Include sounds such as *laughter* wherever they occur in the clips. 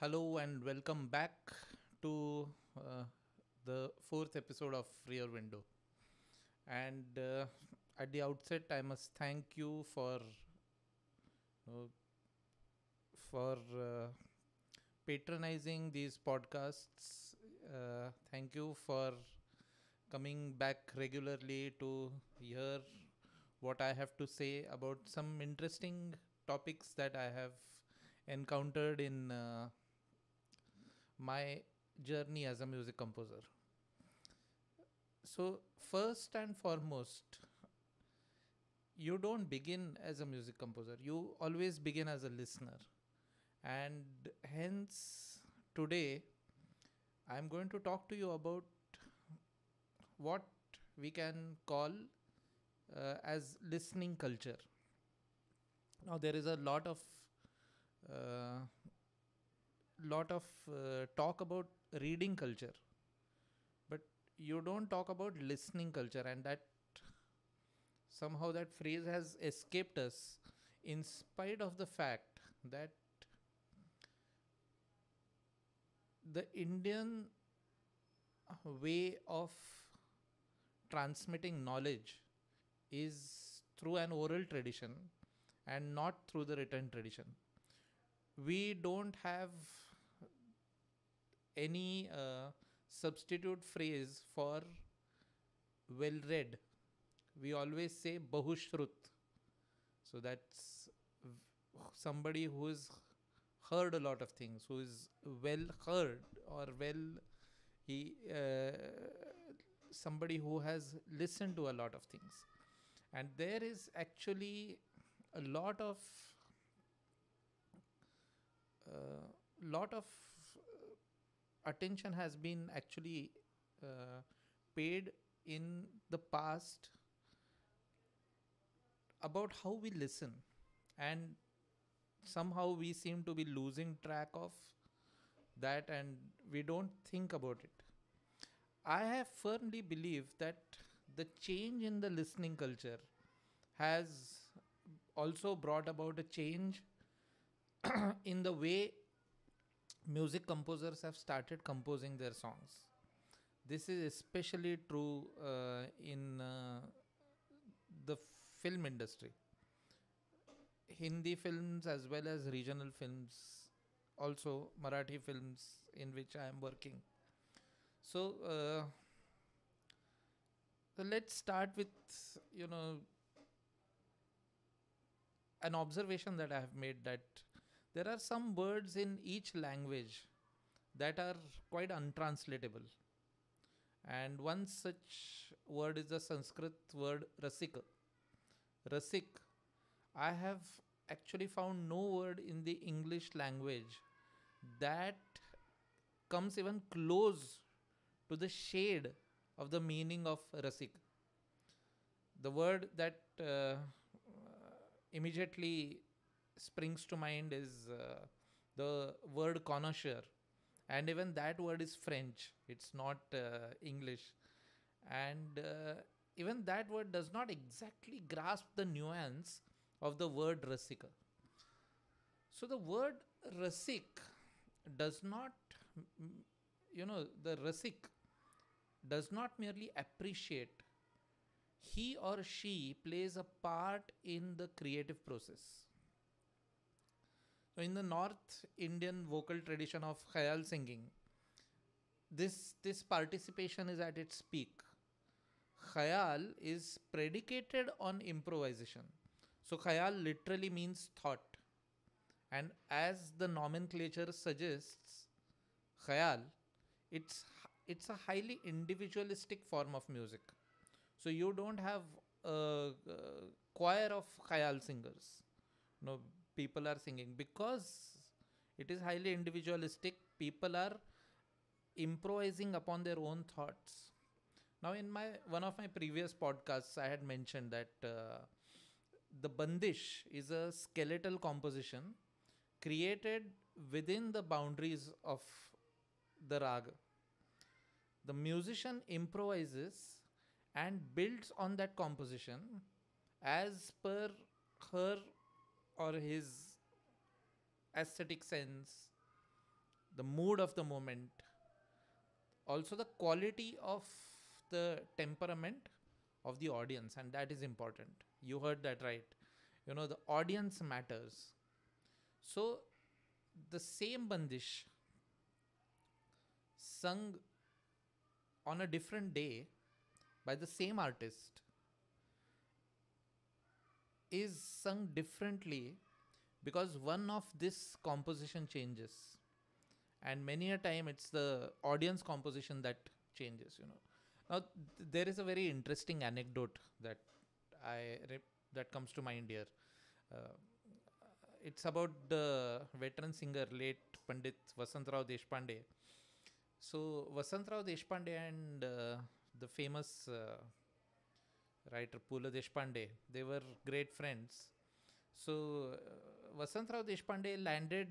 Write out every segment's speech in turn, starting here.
Hello and welcome back to uh, the fourth episode of Rear Window. And uh, at the outset, I must thank you for uh, for patronizing these podcasts. Uh, thank you for coming back regularly to hear what I have to say about some interesting topics that I have encountered in uh, my journey as a music composer. So, first and foremost, you don't begin as a music composer, you always begin as a listener. And hence, today, I'm going to talk to you about what we can call uh, as listening culture. Now, there is a lot of uh, lot of uh, talk about reading culture but you don't talk about listening culture and that somehow that phrase has escaped us in spite of the fact that the indian way of transmitting knowledge is through an oral tradition and not through the written tradition we don't have any uh, substitute phrase for well read. We always say bahushrut. So that's somebody who has heard a lot of things, who is well heard or well he uh, somebody who has listened to a lot of things. And there is actually a lot of uh, lot of attention has been actually uh, paid in the past about how we listen and somehow we seem to be losing track of that and we don't think about it i have firmly believe that the change in the listening culture has also brought about a change *clears throat* in the way music composers have started composing their songs. This is especially true uh, in uh, the film industry. Hindi films as well as regional films, also Marathi films in which I am working. So, uh, so let's start with you know an observation that I have made that there are some words in each language that are quite untranslatable. And one such word is the Sanskrit word "rasik." Rasik. I have actually found no word in the English language that comes even close to the shade of the meaning of rasik. The word that uh, immediately springs to mind is uh, the word connoisseur, and even that word is French. It's not uh, English, and uh, even that word does not exactly grasp the nuance of the word rasika. So the word rasik does not, you know, the rasik does not merely appreciate he or she plays a part in the creative process in the North Indian vocal tradition of khayal singing, this this participation is at its peak. Khayal is predicated on improvisation. So khayal literally means thought. And as the nomenclature suggests, khayal, it's it's a highly individualistic form of music. So you don't have a, a choir of khayal singers. You know, people are singing because it is highly individualistic people are improvising upon their own thoughts now in my one of my previous podcasts i had mentioned that uh, the bandish is a skeletal composition created within the boundaries of the raga the musician improvises and builds on that composition as per her or his aesthetic sense, the mood of the moment, also the quality of the temperament of the audience, and that is important. You heard that right. You know, the audience matters. So, the same Bandish sung on a different day by the same artist is sung differently because one of this composition changes and many a time it's the audience composition that changes you know now th- there is a very interesting anecdote that i re- that comes to mind here uh, it's about the veteran singer late pandit vasantrao rao deshpande so vasantrao rao deshpande and uh, the famous uh, writer Pula Deshpande. They were great friends. So uh, Vasantrao Deshpande landed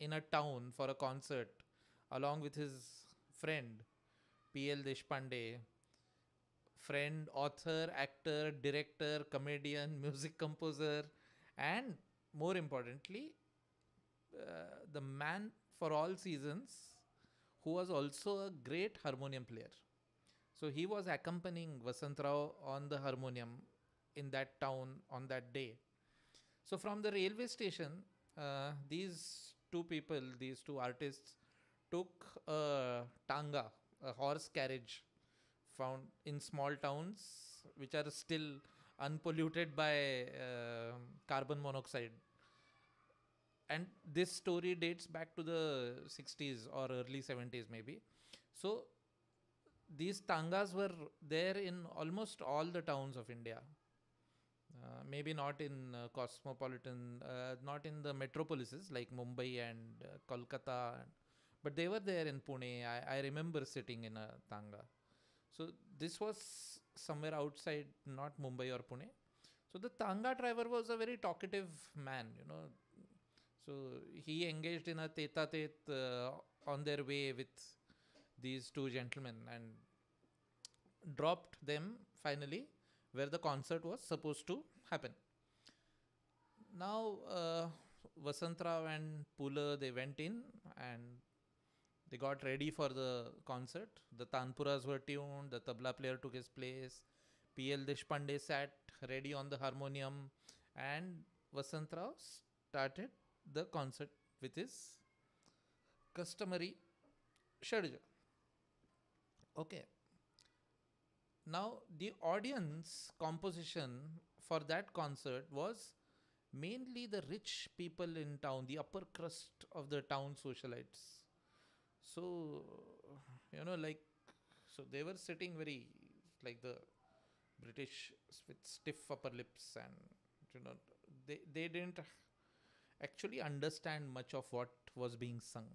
in a town for a concert along with his friend P.L. Deshpande, friend, author, actor, director, comedian, *laughs* music composer, and more importantly, uh, the man for all seasons who was also a great harmonium player. So he was accompanying Vasant Rao on the harmonium in that town on that day. So from the railway station, uh, these two people, these two artists, took a tanga, a horse carriage, found in small towns which are still unpolluted by uh, carbon monoxide. And this story dates back to the 60s or early 70s, maybe. So these tangas were there in almost all the towns of India. Uh, maybe not in uh, cosmopolitan, uh, not in the metropolises like Mumbai and uh, Kolkata, but they were there in Pune. I, I, remember sitting in a tanga. So this was somewhere outside, not Mumbai or Pune. So the tanga driver was a very talkative man, you know. So he engaged in a tete-a-tete uh, on their way with these two gentlemen and dropped them finally where the concert was supposed to happen. Now, uh, and Pula they went in and they got ready for the concert. The tanpuras were tuned, the tabla player took his place, PL Deshpande sat ready on the harmonium, and Vasantrao started the concert with his customary shadja. Okay. Now, the audience composition for that concert was mainly the rich people in town, the upper crust of the town socialites. So, you know, like, so they were sitting very, like the British with stiff upper lips, and, you know, they, they didn't actually understand much of what was being sung.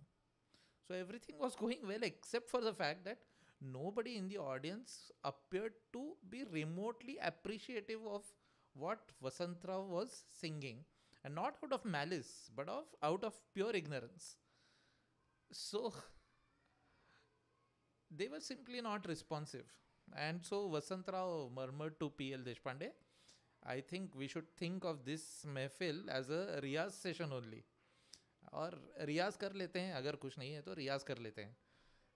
So everything was *laughs* going well, except for the fact that nobody in the audience appeared to be remotely appreciative of what Vasantra was singing, and not out of malice, but of out of pure ignorance. So they were simply not responsive. And so Vasantra murmured to PL Deshpande, I think we should think of this महफिल as a Riyaz session only. और रियाज कर लेते हैं अगर कुछ नहीं है तो रियाज कर लेते हैं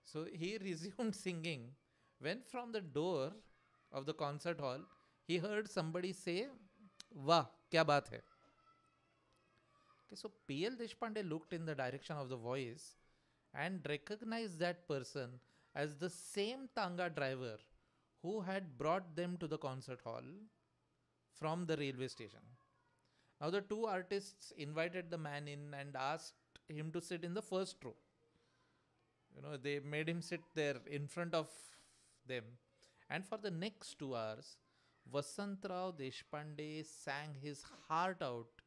So he *laughs* resumed singing when from the door of the concert hall he heard somebody say, Wah, kya baat hai? Okay, so P.L. Deshpande looked in the direction of the voice and recognized that person as the same tanga driver who had brought them to the concert hall from the railway station. Now, the two artists invited the man in and asked him to sit in the first row you know they made him sit there in front of them and for the next 2 hours Vasant Rao Deshpande sang his heart out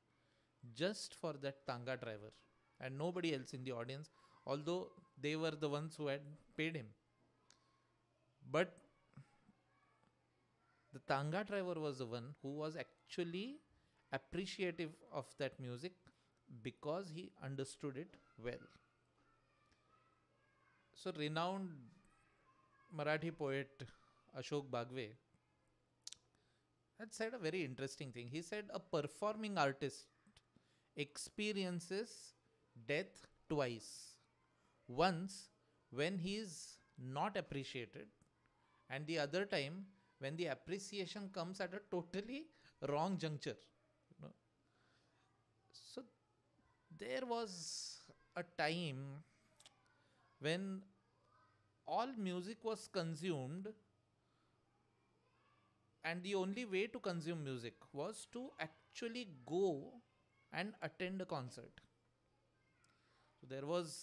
just for that tanga driver and nobody else in the audience although they were the ones who had paid him but the tanga driver was the one who was actually appreciative of that music because he understood it well so, renowned Marathi poet Ashok Bagwe had said a very interesting thing. He said, A performing artist experiences death twice. Once when he is not appreciated, and the other time when the appreciation comes at a totally wrong juncture. So there was a time when all music was consumed and the only way to consume music was to actually go and attend a concert so there was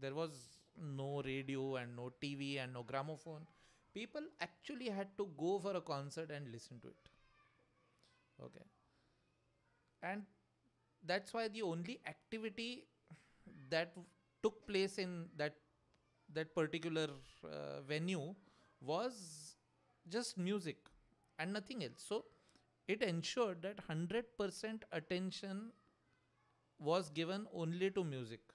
there was no radio and no tv and no gramophone people actually had to go for a concert and listen to it okay and that's why the only activity that took place in that that particular uh, venue was just music and nothing else so it ensured that 100% attention was given only to music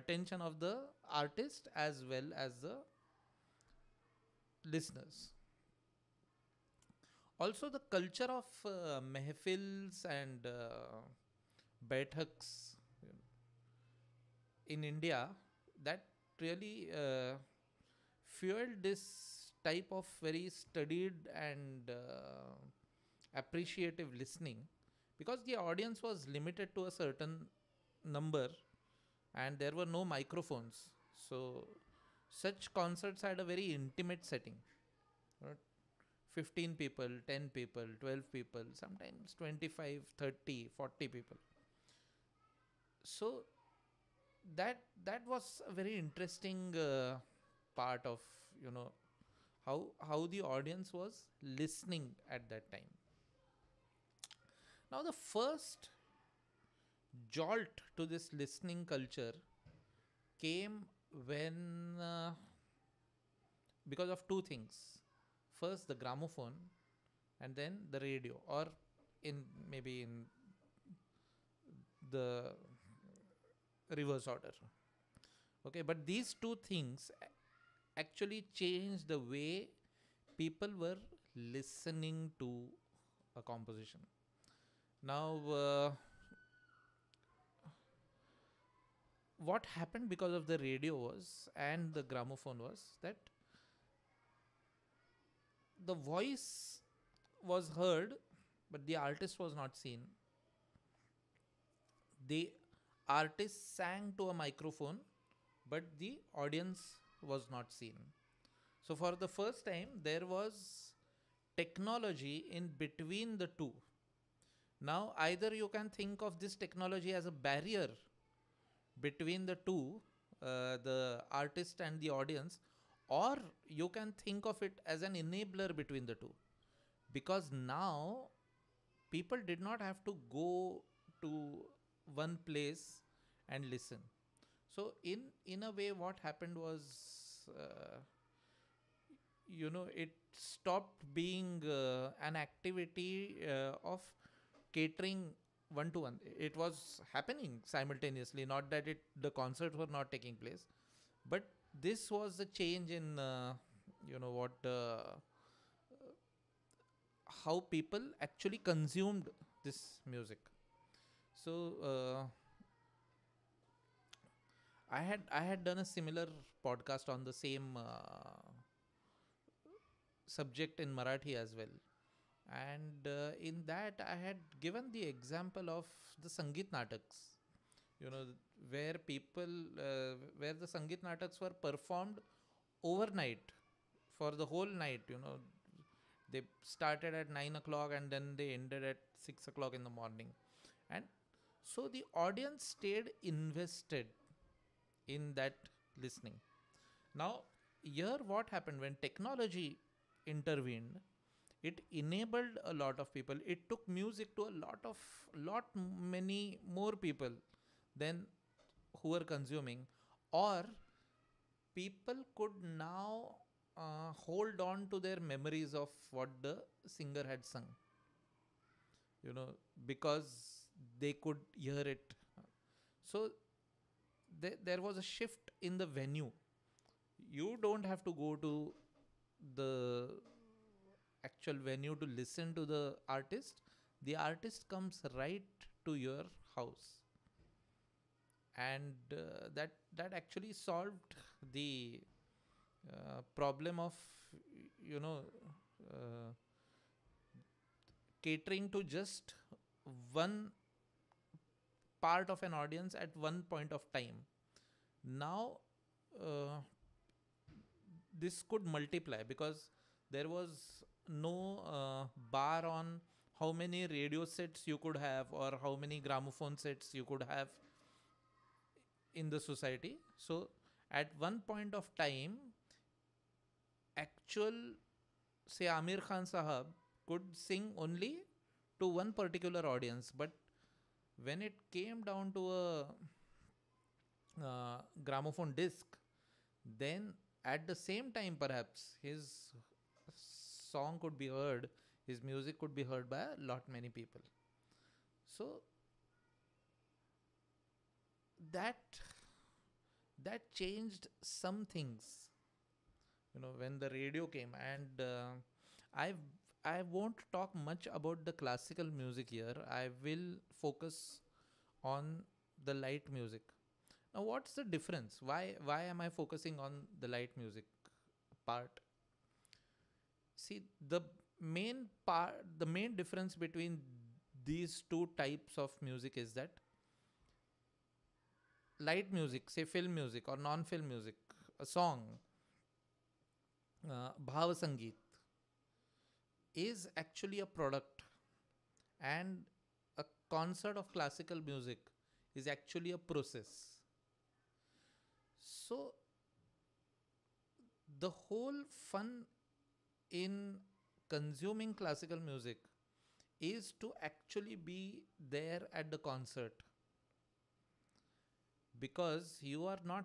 attention of the artist as well as the listeners also the culture of uh, mehfils and uh, baithaks in India that really uh, fueled this type of very studied and uh, appreciative listening because the audience was limited to a certain number and there were no microphones. So, such concerts had a very intimate setting. Right? 15 people, 10 people, 12 people, sometimes 25, 30, 40 people. So, that that was a very interesting uh, part of you know how how the audience was listening at that time now the first jolt to this listening culture came when uh, because of two things first the gramophone and then the radio or in maybe in the reverse order okay but these two things actually changed the way people were listening to a composition now uh, what happened because of the radio was and the gramophone was that the voice was heard but the artist was not seen they artist sang to a microphone, but the audience was not seen. So, for the first time, there was technology in between the two. Now, either you can think of this technology as a barrier between the two, uh, the artist and the audience, or you can think of it as an enabler between the two. Because now people did not have to go to one place and listen. So in in a way, what happened was, uh, you know, it stopped being uh, an activity uh, of catering one to one. It was happening simultaneously. Not that it the concerts were not taking place, but this was the change in uh, you know what uh, how people actually consumed this music so uh, I had I had done a similar podcast on the same uh, subject in Marathi as well, and uh, in that I had given the example of the Sangit Nataks, you know, where people uh, where the Sangit Nataks were performed overnight for the whole night, you know. They started at nine o'clock and then they ended at six o'clock in the morning, and so the audience stayed invested in that listening. Now, here what happened when technology intervened, it enabled a lot of people. It took music to a lot of, lot many more people than who were consuming, or people could now uh, hold on to their memories of what the singer had sung. You know, because they could hear it. So there, there was a shift in the venue. You don't have to go to the actual venue to listen to the artist. The artist comes right to your house, and uh, that that actually solved the uh, problem of you know uh, catering to just one part of an audience at one point of time. Now, uh, this could multiply because there was no uh, bar on how many radio sets you could have or how many gramophone sets you could have in the society. So, at one point of time, actual, say, Amir Khan Sahab could sing only to one particular audience, but when it came down to a uh, gramophone disc, then at the same time, perhaps his song could be heard, his music could be heard by a lot many people. So that that changed some things. You know, when the radio came, and uh, I've I won't talk much about the classical music here. I will focus on the light music. Now, what's the difference? Why why am I focusing on the light music part? See, the main part, the main difference between these two types of music is that light music, say film music or non-film music, a song, uh, bhava sangeet, is actually a product and a concert of classical music is actually a process. So the whole fun in consuming classical music is to actually be there at the concert because you are not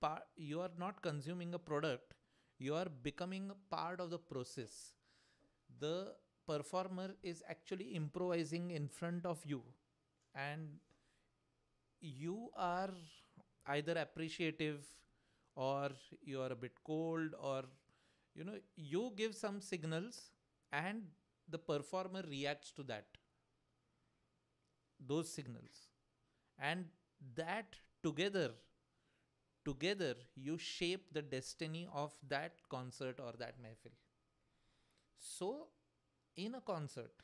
part you are not consuming a product you are becoming a part of the process the performer is actually improvising in front of you and you are either appreciative or you are a bit cold or you know you give some signals and the performer reacts to that those signals and that together together you shape the destiny of that concert or that mehfil so, in a concert,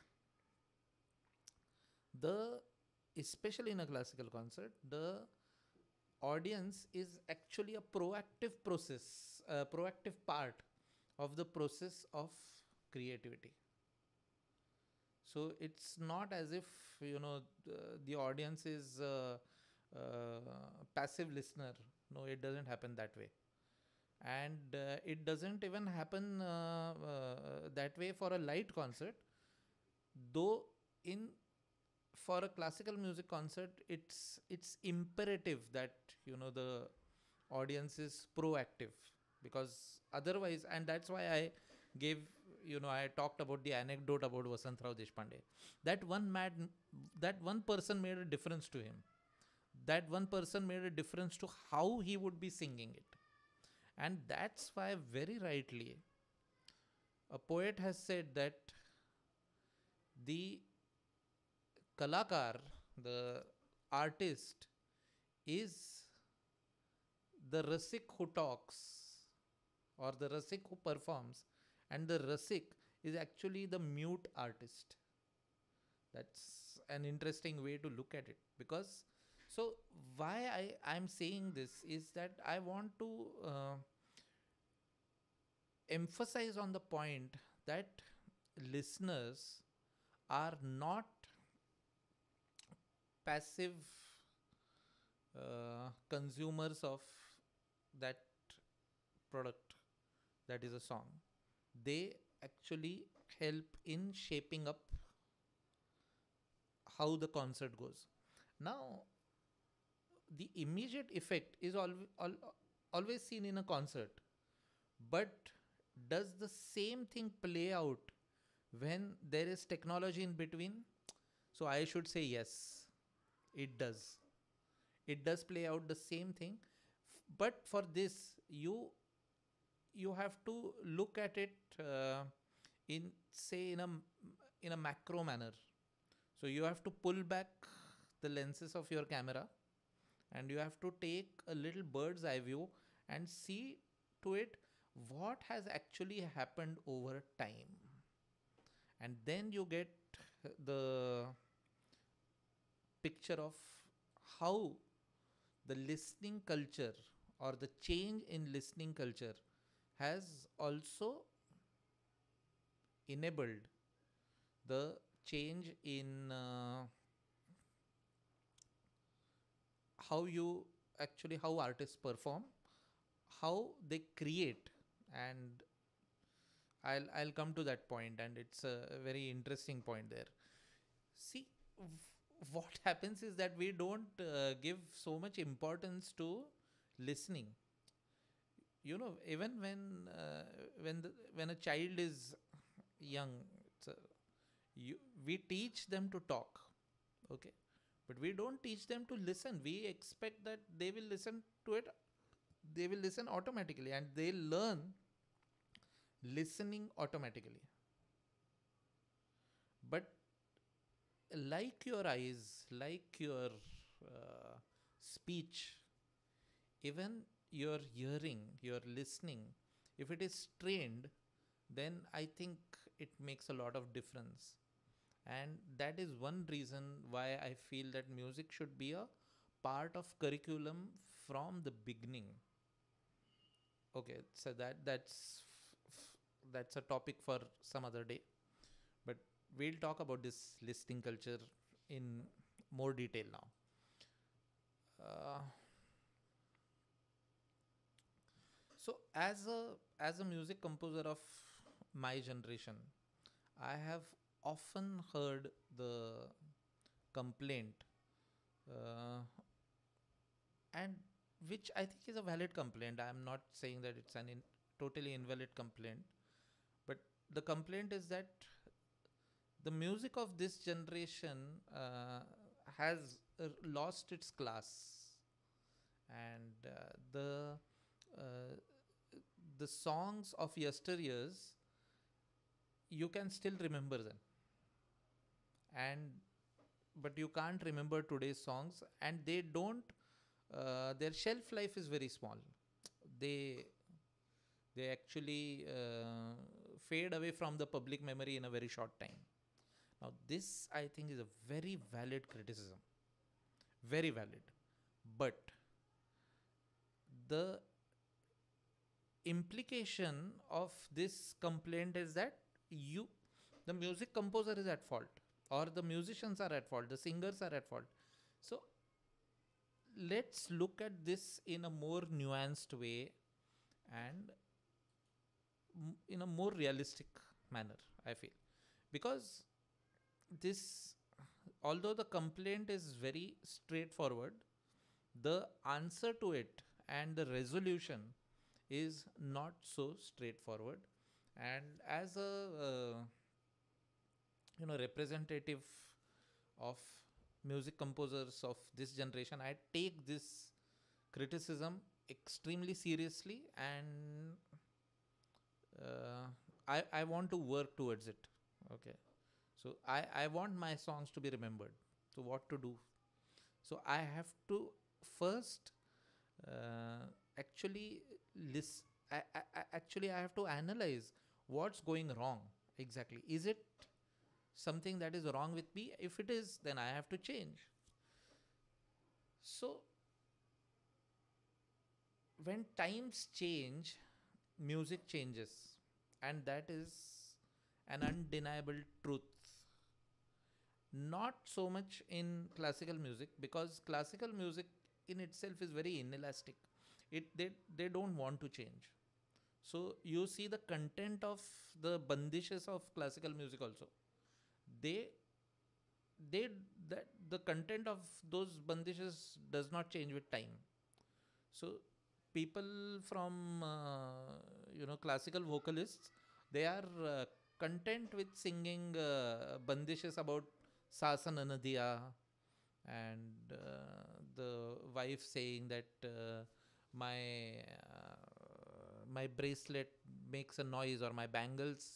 the especially in a classical concert, the audience is actually a proactive process, a proactive part of the process of creativity. So it's not as if you know the, the audience is a passive listener. No, it doesn't happen that way and uh, it doesn't even happen uh, uh, that way for a light concert though in for a classical music concert it's it's imperative that you know the audience is proactive because otherwise and that's why i gave you know i talked about the anecdote about vasant rao deshpande that one mad that one person made a difference to him that one person made a difference to how he would be singing it and that's why, very rightly, a poet has said that the kalakar, the artist, is the rasik who talks or the rasik who performs, and the rasik is actually the mute artist. That's an interesting way to look at it because so why I I'm saying this is that I want to uh, emphasize on the point that listeners are not passive uh, consumers of that product that is a song they actually help in shaping up how the concert goes now the immediate effect is al- al- always seen in a concert. But does the same thing play out when there is technology in between? So I should say yes, it does. It does play out the same thing. But for this, you you have to look at it uh, in say in a in a macro manner. So you have to pull back the lenses of your camera and you have to take a little bird's eye view and see to it what has actually happened over time and then you get the picture of how the listening culture or the change in listening culture has also enabled the change in uh, how you actually how artists perform, how they create, and I'll I'll come to that point, and it's a very interesting point there. See, what *laughs* happens is that we don't uh, give so much importance to listening. You know, even when uh, when the, when a child is young, a, you, we teach them to talk. Okay, but we don't teach them to listen we expect that they will listen to it they will listen automatically and they learn listening automatically but like your eyes like your uh, speech even your hearing your listening if it is trained then i think it makes a lot of difference and that is one reason why i feel that music should be a part of curriculum from the beginning okay so that that's that's a topic for some other day but we'll talk about this listing culture in more detail now uh, so as a as a music composer of my generation i have often heard the complaint, uh, and which I think is a valid complaint. I am not saying that it's an in, totally invalid complaint, but the complaint is that the music of this generation uh, has uh, lost its class, and uh, the uh, the songs of yesteryears you can still remember them and but you can't remember today's songs and they don't uh, their shelf life is very small they they actually uh, fade away from the public memory in a very short time now this i think is a very valid criticism very valid but the implication of this complaint is that you the music composer is at fault or the musicians are at fault the singers are at fault so let's look at this in a more nuanced way and in a more realistic manner i feel because this although the complaint is very straightforward the answer to it and the resolution is not so straightforward and as a uh, you know representative of music composers of this generation i take this criticism extremely seriously and uh, I, I want to work towards it okay so I, I want my songs to be remembered so what to do so i have to first uh, actually list I, I, actually i have to analyze what's going wrong exactly is it something that is wrong with me. If it is, then I have to change. So, when times change, music changes, and that is an undeniable truth. Not so much in classical music because classical music in itself is very inelastic. It they they don't want to change. So you see the content of the bandishes of classical music also they they that the content of those bandishes does not change with time so people from uh, you know classical vocalists they are uh, content with singing uh, bandishes about sasan anadiya and uh, the wife saying that uh, my uh, my bracelet makes a noise or my bangles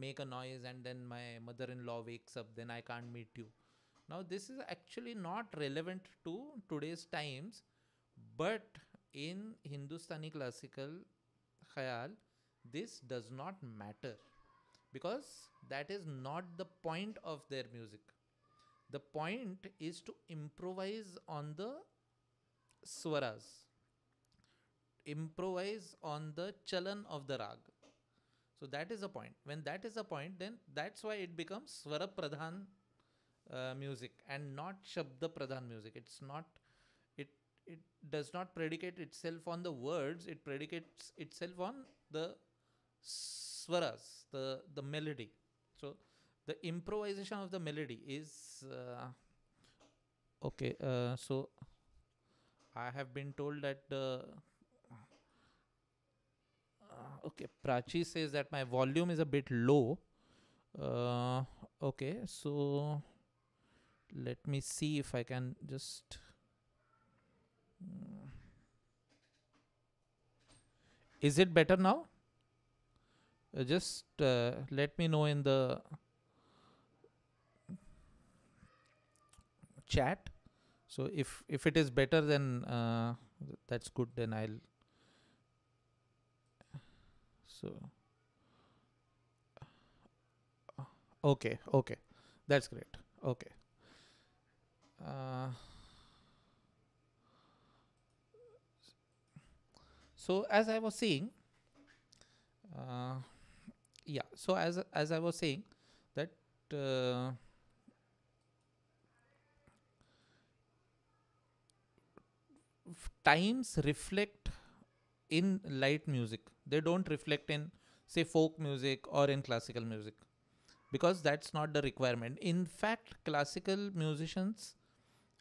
make a noise and then my mother-in-law wakes up then i can't meet you now this is actually not relevant to today's times but in hindustani classical khayal this does not matter because that is not the point of their music the point is to improvise on the swaras improvise on the chalan of the rag so that is a point. When that is a point, then that's why it becomes Swara Pradhan uh, music and not Shabda Pradhan music. It's not, it, it does not predicate itself on the words, it predicates itself on the swaras, the, the melody. So the improvisation of the melody is. Uh, okay, uh, so I have been told that the uh, okay prachi says that my volume is a bit low uh, okay so let me see if i can just uh, is it better now uh, just uh, let me know in the chat so if if it is better then uh, that's good then i'll so, okay, okay, that's great. Okay. Uh, so as I was saying, uh, yeah. So as as I was saying, that. Uh, times reflect in light music they don't reflect in, say, folk music or in classical music because that's not the requirement. In fact, classical musicians,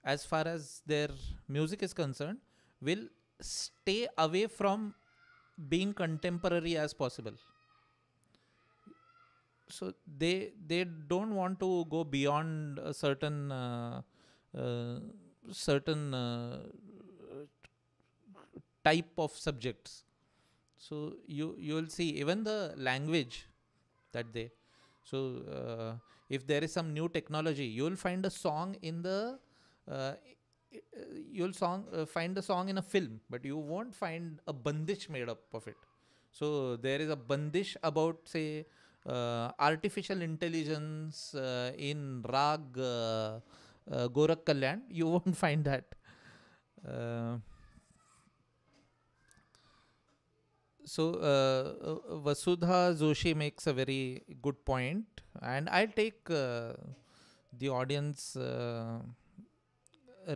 as far as their music is concerned, will stay away from being contemporary as possible. So they they don't want to go beyond a certain uh, uh, certain uh, type of subjects. So you you will see even the language that they. So uh, if there is some new technology, you will find a song in the uh, you'll song uh, find a song in a film, but you won't find a bandish made up of it. So there is a bandish about say uh, artificial intelligence uh, in Rag uh, uh You *laughs* won't find that. so uh, Vasudha Joshi makes a very good point, and I'll take uh, the audience uh,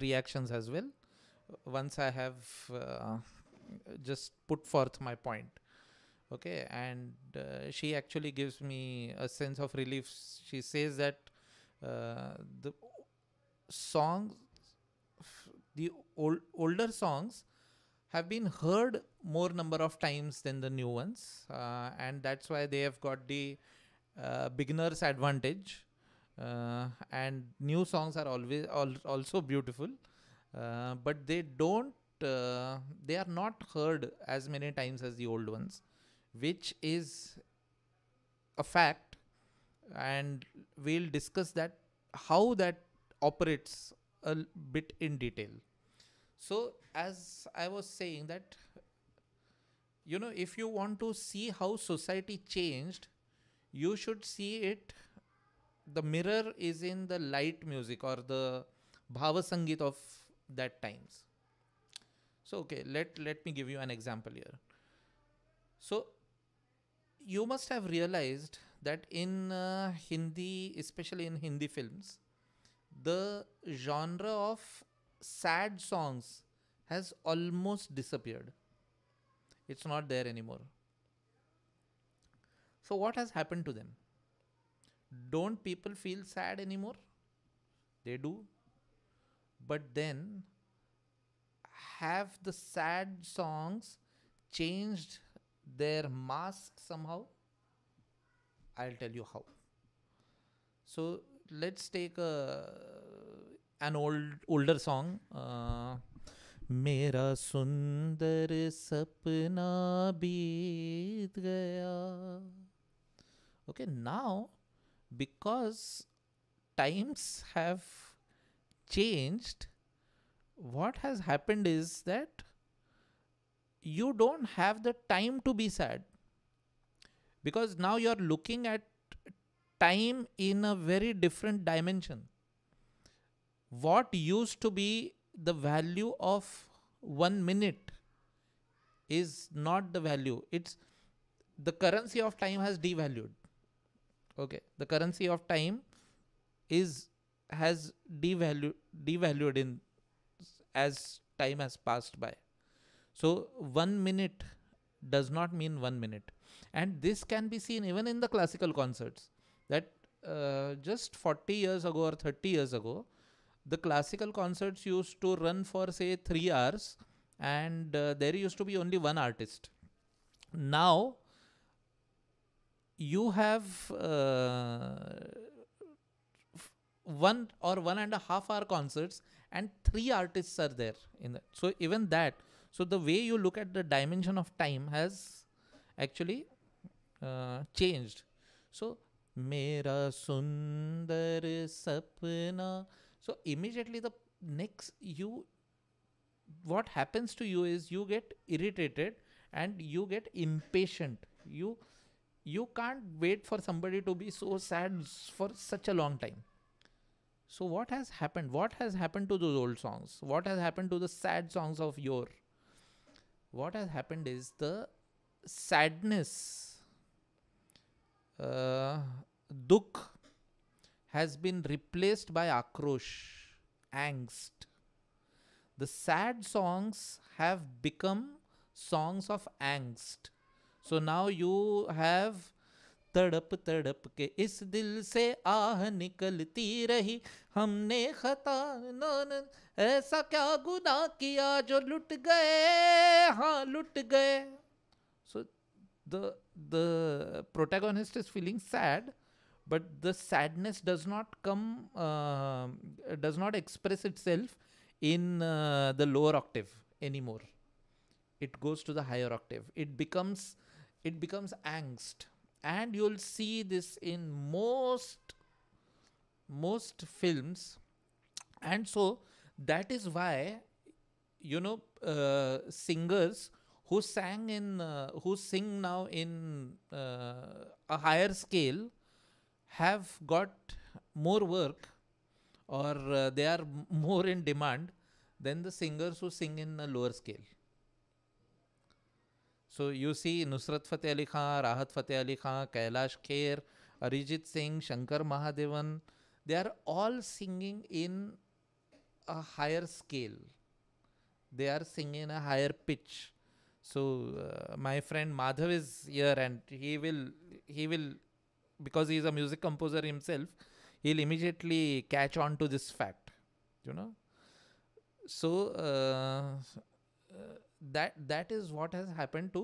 reactions as well once I have uh, just put forth my point. Okay, and uh, she actually gives me a sense of relief. She says that uh, the songs, the old, older songs have been heard more number of times than the new ones, uh, and that's why they have got the uh, beginner's advantage. Uh, and new songs are always al also beautiful, uh, but they don't uh, they are not heard as many times as the old ones, which is a fact, and we'll discuss that how that operates a bit in detail. So as I was saying that, you know, if you want to see how society changed, you should see it. The mirror is in the light music or the bhava of that times. So okay, let let me give you an example here. So you must have realized that in uh, Hindi, especially in Hindi films, the genre of sad songs has almost disappeared. It's not there anymore. So, what has happened to them? Don't people feel sad anymore? They do. But then, have the sad songs changed their mask somehow? I'll tell you how. So let's take a, uh, an old older song. Uh, okay now because times have changed what has happened is that you don't have the time to be sad because now you're looking at time in a very different dimension what used to be the value of one minute is not the value. It's the currency of time has devalued. Okay. The currency of time is has devalued devalued in as time has passed by. So one minute does not mean one minute. And this can be seen even in the classical concerts that uh, just 40 years ago or 30 years ago, the classical concerts used to run for say 3 hours and uh, there used to be only one artist now you have uh, one or one and a half hour concerts and three artists are there in so even that so the way you look at the dimension of time has actually uh, changed so मेरा सुंदर सपना so immediately the next you what happens to you is you get irritated and you get impatient. You you can't wait for somebody to be so sad for such a long time. So what has happened? What has happened to those old songs? What has happened to the sad songs of yore? What has happened is the sadness, uh, has been replaced by akrosh, angst. The sad songs have become songs of angst. So now you have तड़प तड़प के इस दिल से आह निकलती रही हमने खता नन ऐसा क्या गुना किया जो लुट गए हाँ लुट गए so the the protagonist is feeling sad but the sadness does not come uh, does not express itself in uh, the lower octave anymore it goes to the higher octave it becomes it becomes angst and you'll see this in most most films and so that is why you know uh, singers who sang in uh, who sing now in uh, a higher scale have got more work or uh, they are more in demand than the singers who sing in a lower scale. So you see Nusrat Fateh Ali Khan, Rahat Fateh Ali Khan, Kailash Kher, Arijit Singh, Shankar Mahadevan, they are all singing in a higher scale. They are singing in a higher pitch. So uh, my friend Madhav is here and he will he will because he is a music composer himself, he'll immediately catch on to this fact, you know. So uh, uh that that is what has happened to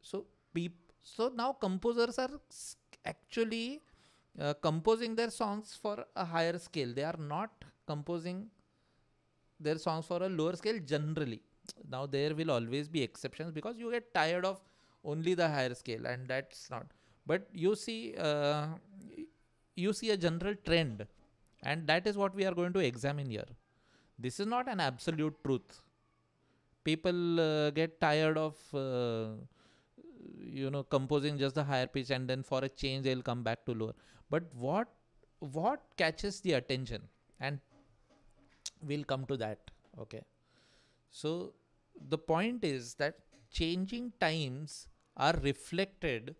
so peep. So now composers are actually uh, composing their songs for a higher scale. They are not composing their songs for a lower scale generally. Now there will always be exceptions because you get tired of only the higher scale and that's not but you see uh, you see a general trend and that is what we are going to examine here this is not an absolute truth people uh, get tired of uh, you know composing just the higher pitch and then for a change they'll come back to lower but what what catches the attention and we'll come to that okay so the point is that changing times are reflected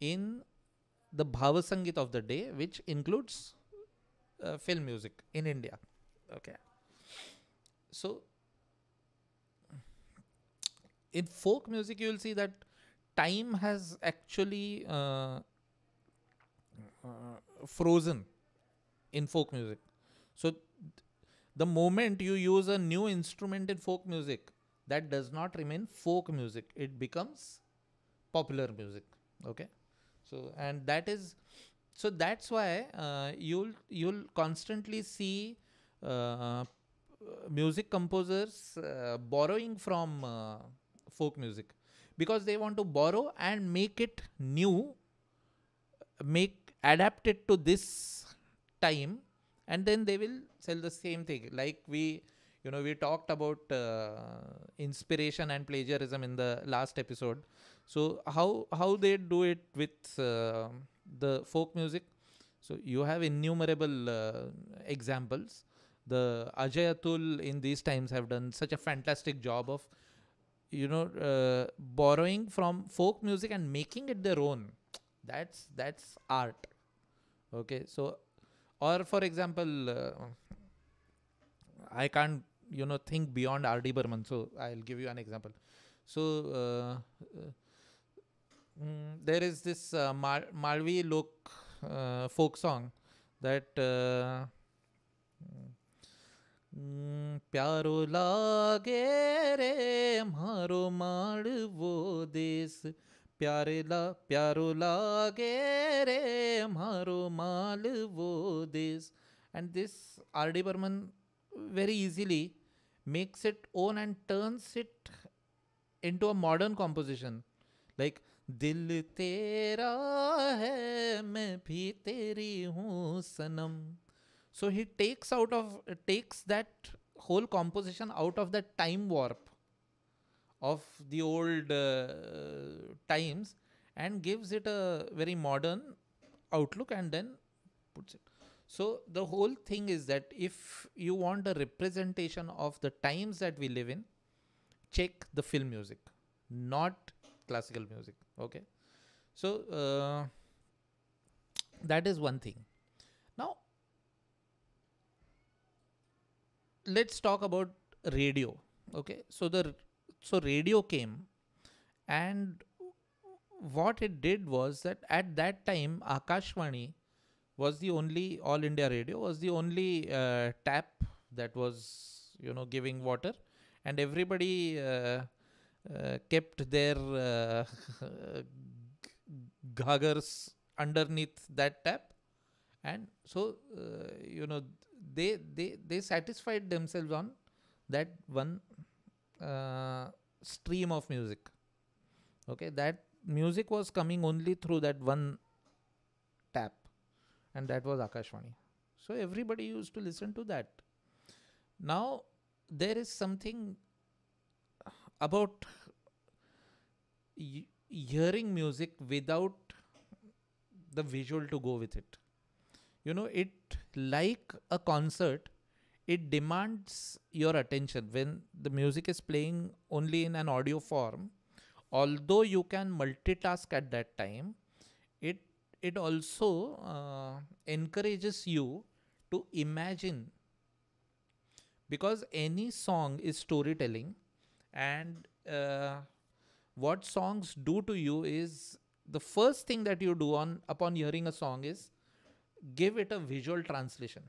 in the Bhavasangit of the day, which includes uh, film music in India. Okay. So, in folk music, you will see that time has actually uh, uh frozen in folk music. So, the moment you use a new instrument in folk music, that does not remain folk music, it becomes popular music. Okay so and that is so that's why uh, you'll you'll constantly see uh, uh music composers uh, borrowing from uh, folk music because they want to borrow and make it new make adapt it to this time and then they will sell the same thing like we you know we talked about uh, inspiration and plagiarism in the last episode so how how they do it with uh, the folk music? So you have innumerable uh, examples. The Ajayatul in these times have done such a fantastic job of you know uh, borrowing from folk music and making it their own. That's that's art. Okay, so or for example, uh, I can't you know think beyond R D Burman. So I'll give you an example. So uh, uh Mm, there is this uh, Mal- Malvi Lok uh, folk song that uh, प्यारो लागे रे मारो माड़वो देश प्यारे ला प्यारो लागे रे मारो मालवो and this R.D. Burman very easily makes it own and turns it into a modern composition. Like दिल तेरा है मैं भी तेरी हूँ सनम so he takes out of takes that whole composition out of that time warp of the old times and gives it a very modern outlook and then puts it so the whole thing is that if you want a representation of the times that we live in check the film music not classical music okay so uh, that is one thing now let's talk about radio okay so the so radio came and what it did was that at that time Akashwani was the only all india radio was the only uh, tap that was you know giving water and everybody uh, kept their gaggers underneath that tap and so you know they they they satisfied themselves on that one stream of music okay that music was coming only through that one tap and that was Akashwani. so everybody used to listen to that now there is something about hearing music without the visual to go with it. You know, it like a concert, it demands your attention when the music is playing only in an audio form. Although you can multitask at that time, it it also uh, encourages you to imagine because any song is storytelling and uh, what songs do to you is the first thing that you do on upon hearing a song is give it a visual translation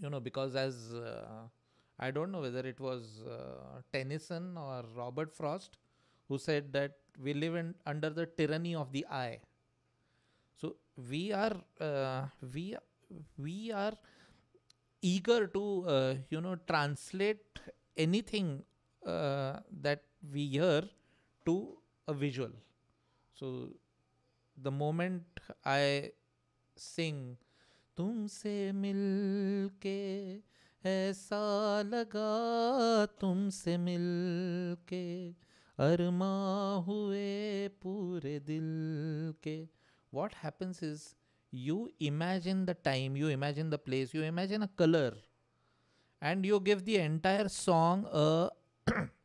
you know because as uh, i don't know whether it was uh, tennyson or robert frost who said that we live in under the tyranny of the eye so we are uh, we we are eager to uh, you know translate anything uh, that we hear to a visual. So the moment I sing, तुमसे मिलके ऐसा लगा तुमसे मिलके अरमा हुए पूरे दिल के what happens is you imagine the time, you imagine the place, you imagine a color, and you give the entire song a *coughs*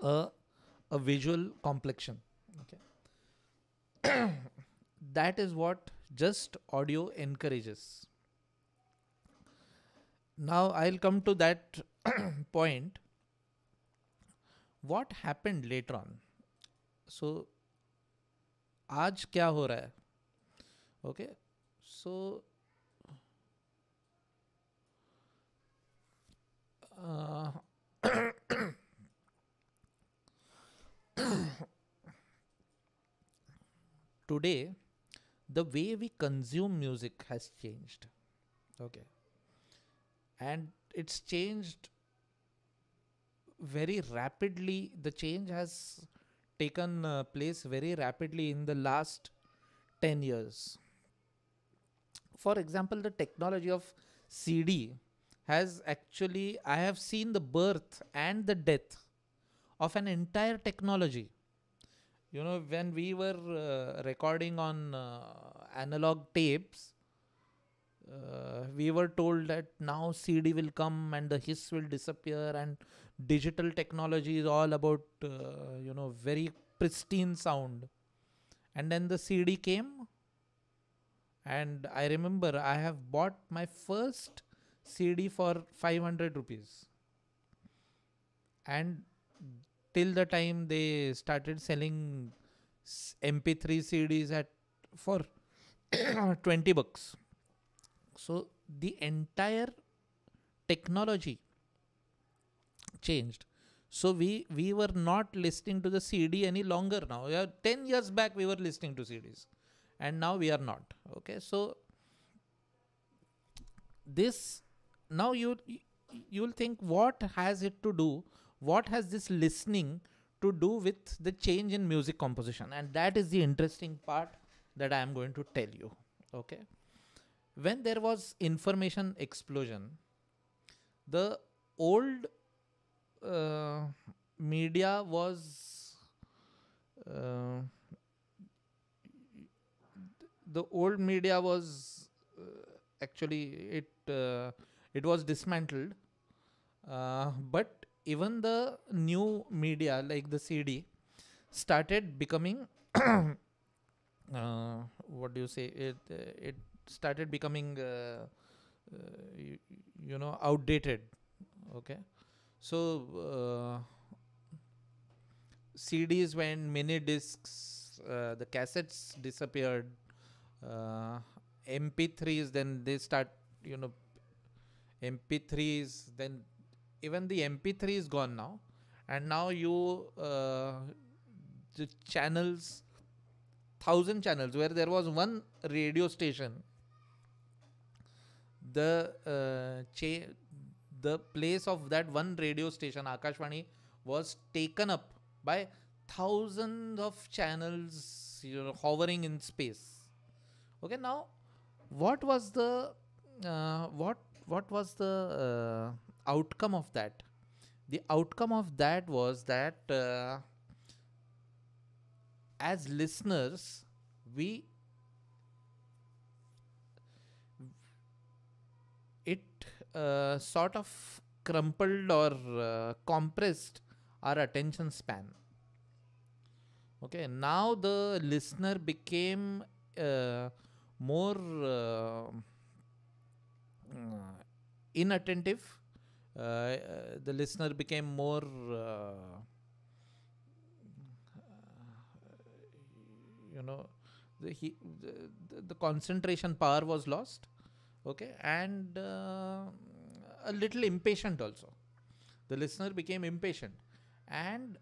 a, a visual complexion. Okay. *coughs* that is what just audio encourages. Now I'll come to that *coughs* point. What happened later on? So, आज क्या हो रहा है okay so uh, *coughs* today the way we consume music has changed okay and it's changed very rapidly the change has taken uh, place very rapidly in the last 10 years for example the technology of cd has actually, I have seen the birth and the death of an entire technology. You know, when we were uh, recording on uh, analog tapes, uh, we were told that now CD will come and the hiss will disappear, and digital technology is all about, uh, you know, very pristine sound. And then the CD came, and I remember I have bought my first CD for 500 rupees. And till the time they started selling MP3 CDs at for *coughs* 20 bucks. So the entire technology changed. So we we were not listening to the CD any longer now. are, ten years back we were listening to CDs, and now we are not. Okay, so this now you you'll think what has it to do what has this listening to do with the change in music composition and that is the interesting part that i am going to tell you okay when there was information explosion the old uh, media was uh, the old media was uh, actually it uh, it was dismantled, uh, but even the new media like the CD started becoming *coughs* uh, what do you say? It uh, it started becoming uh, uh, you, you, know outdated. Okay, so. CDs went, mini discs, uh, the cassettes disappeared. Uh, MP3s, then they start, you know, mp3s then even the mp3 is gone now and now you uh, the channels thousand channels where there was one radio station the uh, cha- the place of that one radio station Akashwani was taken up by thousands of channels you know, hovering in space okay now what was the uh, what what was the uh, outcome of that? The outcome of that was that uh, as listeners, we it uh, sort of crumpled or uh, compressed our attention span. Okay, now the listener became uh, more uh, uh, inattentive. Uh, uh, the listener became more you know the, he, the, the, concentration power was lost okay and uh, a little impatient also the listener became impatient and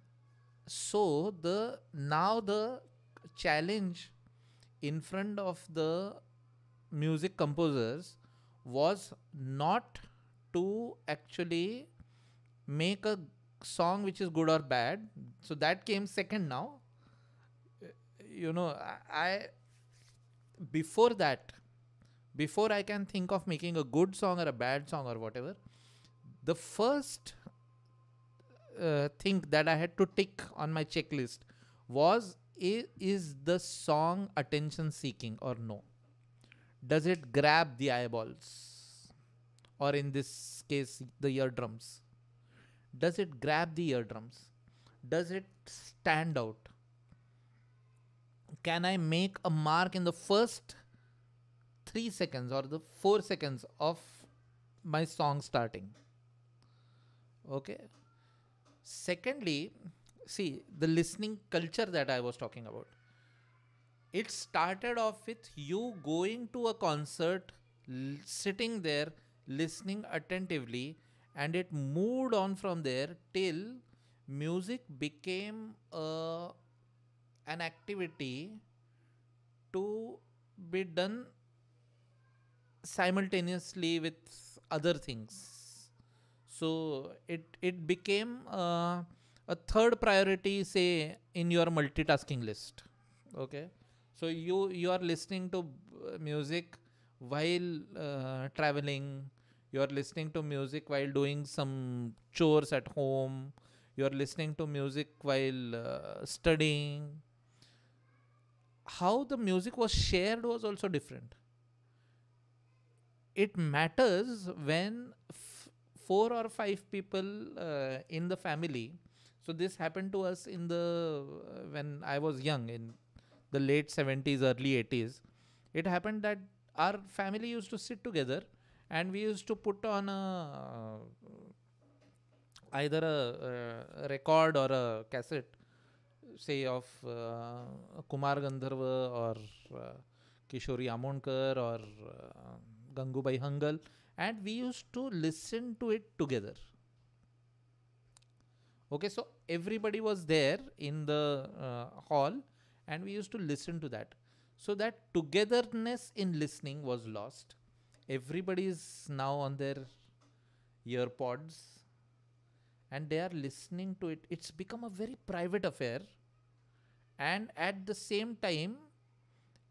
so the now the challenge in front of the music composers was not to actually make a song which is good or bad. So that came second now. Uh, you know, I before that, before I can think of making a good song or a bad song or whatever, the first uh, thing that I had to tick on my checklist was is the song attention seeking or no? does it grab the eyeballs or in this case the eardrums does it grab the eardrums does it stand out can i make a mark in the first 3 seconds or the 4 seconds of my song starting okay secondly see the listening culture that i was talking about it started off with you going to a concert, sitting there, listening attentively, and it moved on from there till music became a uh, an activity to be done simultaneously with other things. So it it became a uh, a third priority, say in your multitasking list. Okay so you you are listening to uh, music while uh, traveling you are listening to music while doing some chores at home you are listening to music while uh, studying how the music was shared was also different it matters when f- four or five people uh, in the family so this happened to us in the uh, when i was young in the late 70s, early 80s, it happened that our family used to sit together and we used to put on a uh, either a, a, record or a cassette, say of uh, Kumar Gandharva or uh, Kishori Amonkar or uh, Gangubai Hangal, and we used to listen to it together. Okay, so everybody was there in the uh, hall and we used to listen to that. So that togetherness in listening was lost. Everybody is now on their earpods and they are listening to it. It's become a very private affair. And at the same time,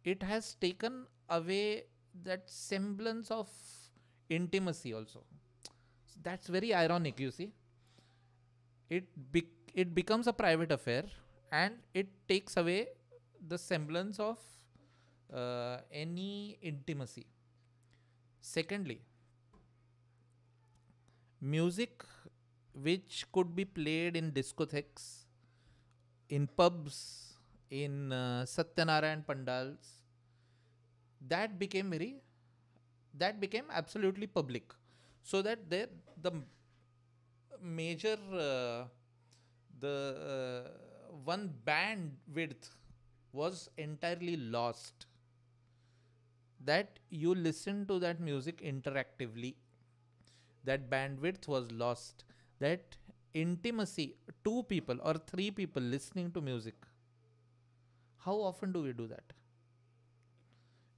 it has taken away that semblance of intimacy also. So that's very ironic, you see. It, be- it becomes a private affair and it takes away the semblance of uh, any intimacy. Secondly, music which could be played in discotheques, in pubs, in uh, Satyanarayan pandals, that became very, that became absolutely public. So that they, the major, uh, the uh, one band width was entirely lost that you listen to that music interactively that bandwidth was lost that intimacy two people or three people listening to music how often do we do that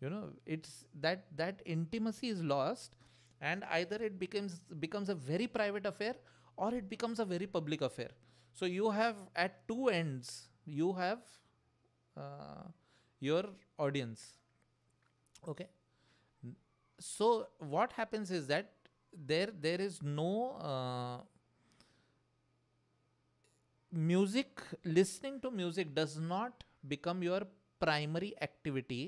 you know it's that that intimacy is lost and either it becomes becomes a very private affair or it becomes a very public affair so you have at two ends you have uh, your audience okay so what happens is that there there is no uh, music listening to music does not become your primary activity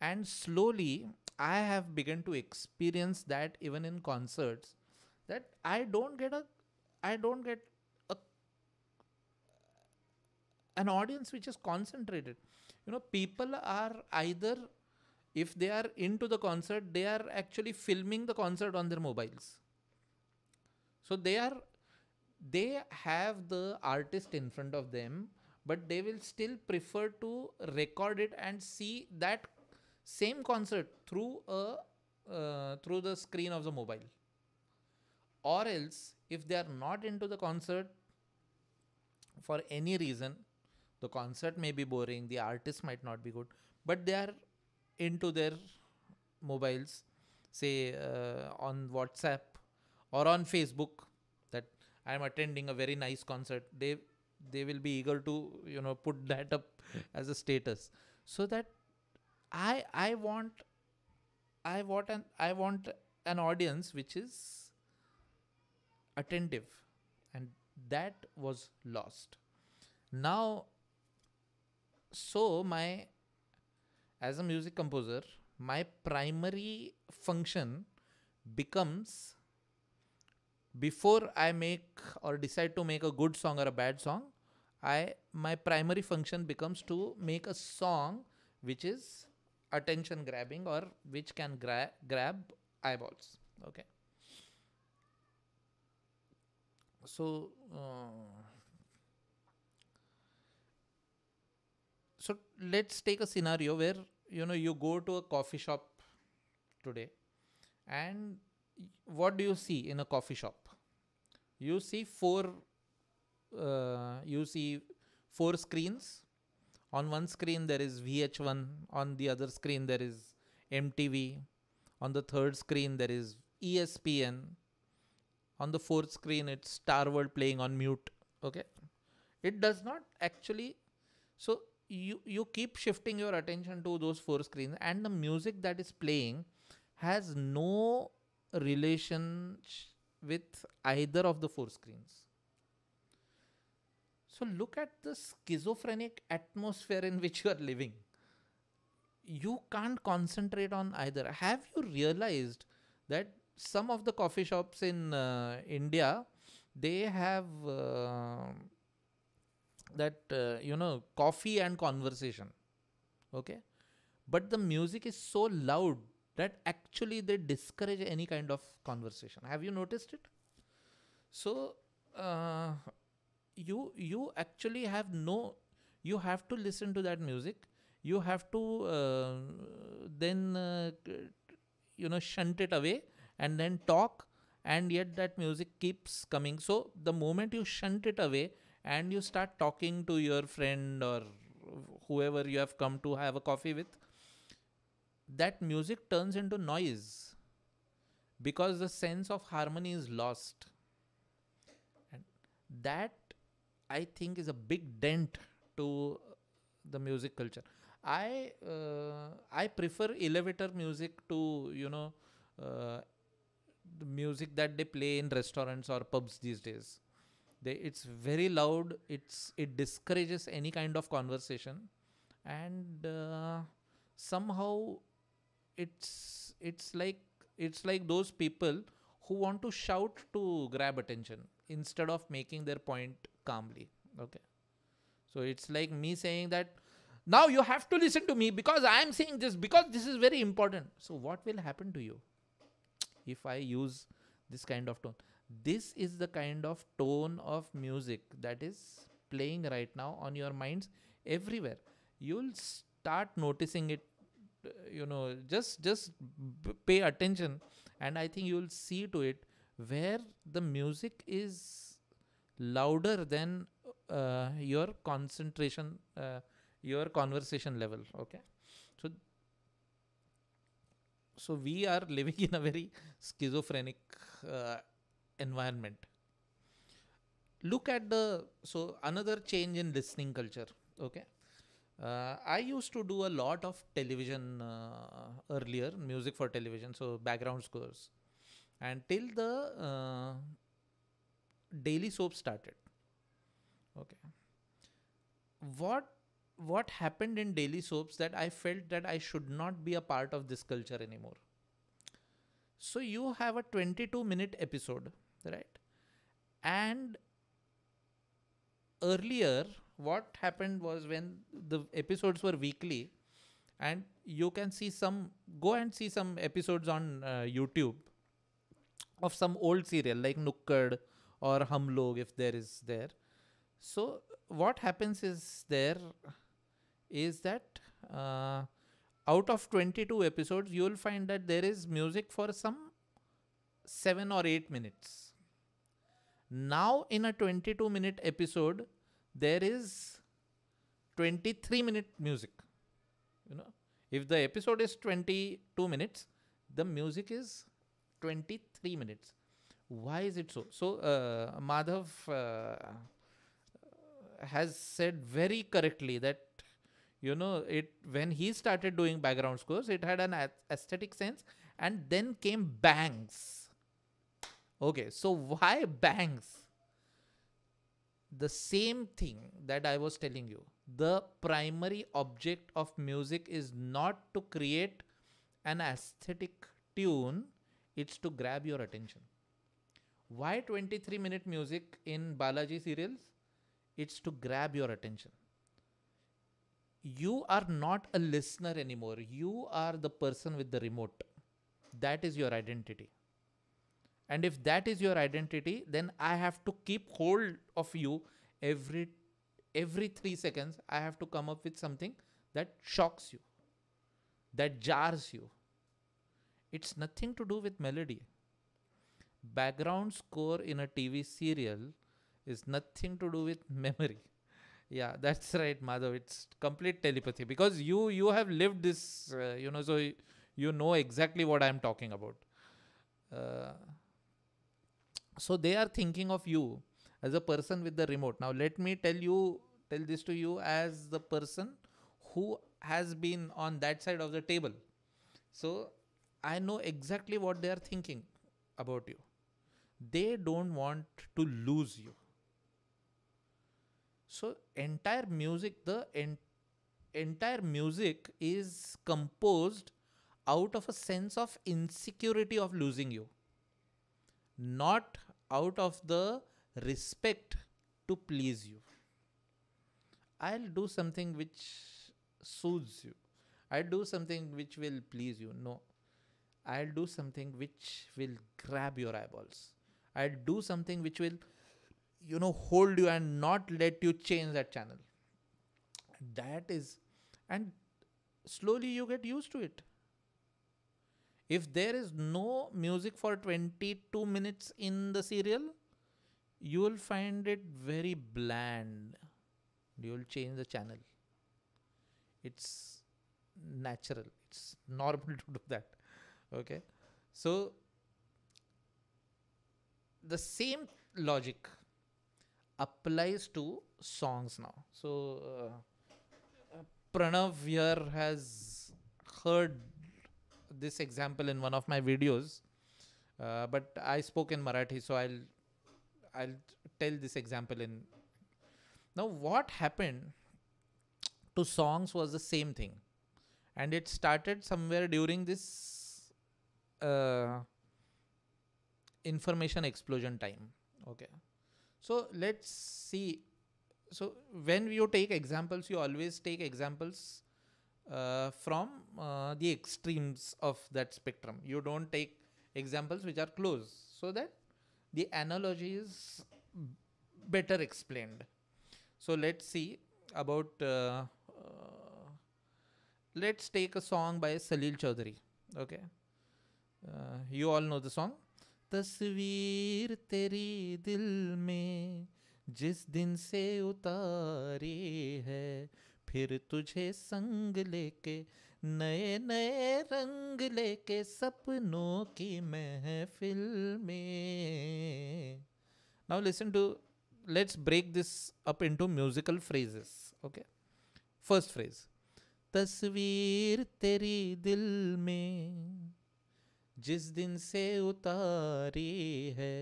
and slowly i have begun to experience that even in concerts that i don't get a i don't get an audience which is concentrated. You know, people are either, if they are into the concert, they are actually filming the concert on their mobiles. So they are, they have the artist in front of them, but they will still prefer to record it and see that same concert through a uh, through the screen of the mobile. Or else, if they are not into the concert for any reason, the concert may be boring the artist might not be good but they are into their mobiles say uh, on whatsapp or on facebook that i am attending a very nice concert they they will be eager to you know put that up hmm. as a status so that i i want i want an i want an audience which is attentive and that was lost now so my as a music composer my primary function becomes before i make or decide to make a good song or a bad song i my primary function becomes to make a song which is attention grabbing or which can gra- grab eyeballs okay so uh, so let's take a scenario where you know you go to a coffee shop today and what do you see in a coffee shop you see four uh, you see four screens on one screen there is vh1 on the other screen there is mtv on the third screen there is espn on the fourth screen it's star world playing on mute okay it does not actually so you you keep shifting your attention to those four screens and the music that is playing has no relation with either of the four screens so look at the schizophrenic atmosphere in which you are living you can't concentrate on either have you realized that some of the coffee shops in uh, india they have uh, that uh, you know coffee and conversation okay but the music is so loud that actually they discourage any kind of conversation have you noticed it so uh, you you actually have no you have to listen to that music you have to uh, then uh, you know shunt it away and then talk and yet that music keeps coming so the moment you shunt it away and you start talking to your friend or whoever you have come to have a coffee with, that music turns into noise because the sense of harmony is lost. And that I think is a big dent to the music culture. I uh, I prefer elevator music to you know uh, the music that they play in restaurants or pubs these days. They, it's very loud. It's it discourages any kind of conversation, and uh, somehow it's it's like it's like those people who want to shout to grab attention instead of making their point calmly. Okay, so it's like me saying that now you have to listen to me because I am saying this because this is very important. So what will happen to you if I use this kind of tone? this is the kind of tone of music that is playing right now on your minds everywhere you'll start noticing it uh, you know just just pay attention and i think you'll see to it where the music is louder than uh, your concentration uh, your conversation level okay so so we are *laughs* living in a very schizophrenic uh, environment look at the so another change in listening culture okay uh, I used to do a lot of television uh, earlier, music for television, so background scores. And till the uh, daily soap started. Okay. What what happened in daily soaps that I felt that I should not be a part of this culture anymore. So you have a 22 minute episode right and earlier what happened was when the episodes were weekly and you can see some go and see some episodes on uh, youtube of some old serial like nukkad or hum log if there is there so what happens is there is that uh, out of 22 episodes you will find that there is music for some 7 or 8 minutes now, in a 22 minute episode, there is 23 minute music. You know, if the episode is 22 minutes, the music is 23 minutes. Why is it so? So, uh, Madhav uh, has said very correctly that you know it when he started doing background scores it had an aesthetic sense and then came bangs Okay, so why banks? The same thing that I was telling you. The primary object of music is not to create an aesthetic tune, it's to grab your attention. Why 23 minute music in Balaji serials? It's to grab your attention. You are not a listener anymore. You are the person with the remote. That is your identity. And if that is your identity, then I have to keep hold of you every every 3 seconds. I have to come up with something that shocks you, that jars you. It's nothing to do with melody. Background score in a TV serial is nothing to do with *laughs* memory. Yeah, that's right, Madhav. It's complete telepathy because you you have lived this, uh, you know, so you know exactly what I'm talking about. Uh, so they are thinking of you as a person with the remote now let me tell you tell this to you as the person who has been on that side of the table so i know exactly what they are thinking about you they don't want to lose you so entire music the en- entire music is composed out of a sense of insecurity of losing you not out of the respect to please you. I'll do something which soothes you. I'll do something which will please you. No. I'll do something which will grab your eyeballs. I'll do something which will, you know, hold you and not let you change that channel. That is, and slowly you get used to it if there is no music for 22 minutes in the serial you will find it very bland you will change the channel it's natural it's normal *laughs* to do that okay so the same logic applies to songs now so uh, uh pranav here has heard this example in one of my videos, uh, but I spoke in Marathi, so I'll I'll tell this example in. Now, what happened to songs was the same thing, and it started somewhere during this uh, information explosion time. Okay, so let's see. So when you take examples, you always take examples uh, from uh, the extremes of that spectrum. You don't take examples which are close so that the analogy is better explained. So let's see about, uh, uh let's take a song by Salil Chaudhary. Okay. Uh, you all know the song. तस्वीर तेरी दिल में जिस दिन से उतारी है फिर तुझे संग लेके नए नए रंग लेके सपनों की महफिल में now listen to let's break this up into musical phrases okay first phrase तस्वीर तेरी दिल में जिस दिन से उतारी है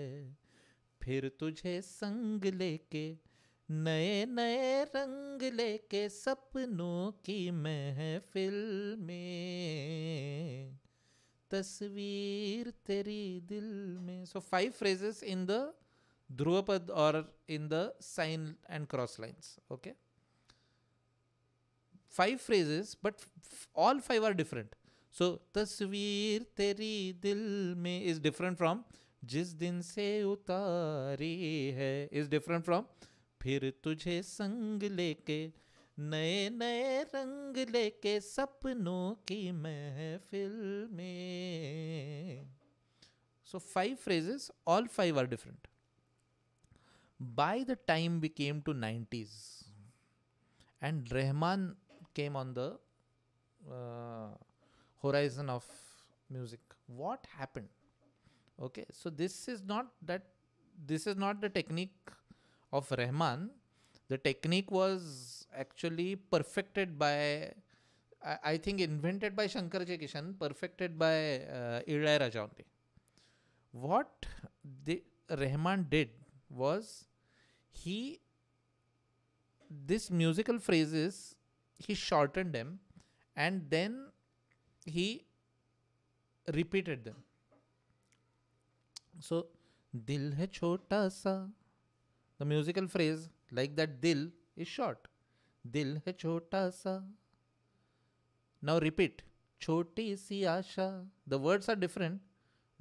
फिर तुझे संग लेके नए नए रंग लेके सपनों की महफिल में तस्वीर तेरी दिल में so five phrases in the dhruvpad और in the sign and cross lines okay five phrases but all five are different so तस्वीर तेरी दिल में इज डिफरेंट फ्रॉम जिस दिन से उतारी है इज डिफरेंट फ्रॉम फिर तुझे संग लेके नए नए रंग लेके सपनों की महफिल में so five phrases all five are different by the time we came to nineties and Rahman came on the horizon of music what happen okay so this is not that this is not the technique of Rahman, the technique was actually perfected by, I, I think, invented by Shankar Kishan, perfected by uh, Ilaiyaraaja What the Rahman did was he this musical phrases he shortened them and then he repeated them so दिल है छोटा सा musical phrase like that दिल is short दिल है छोटा सा now repeat छोटी सी आशा the words are different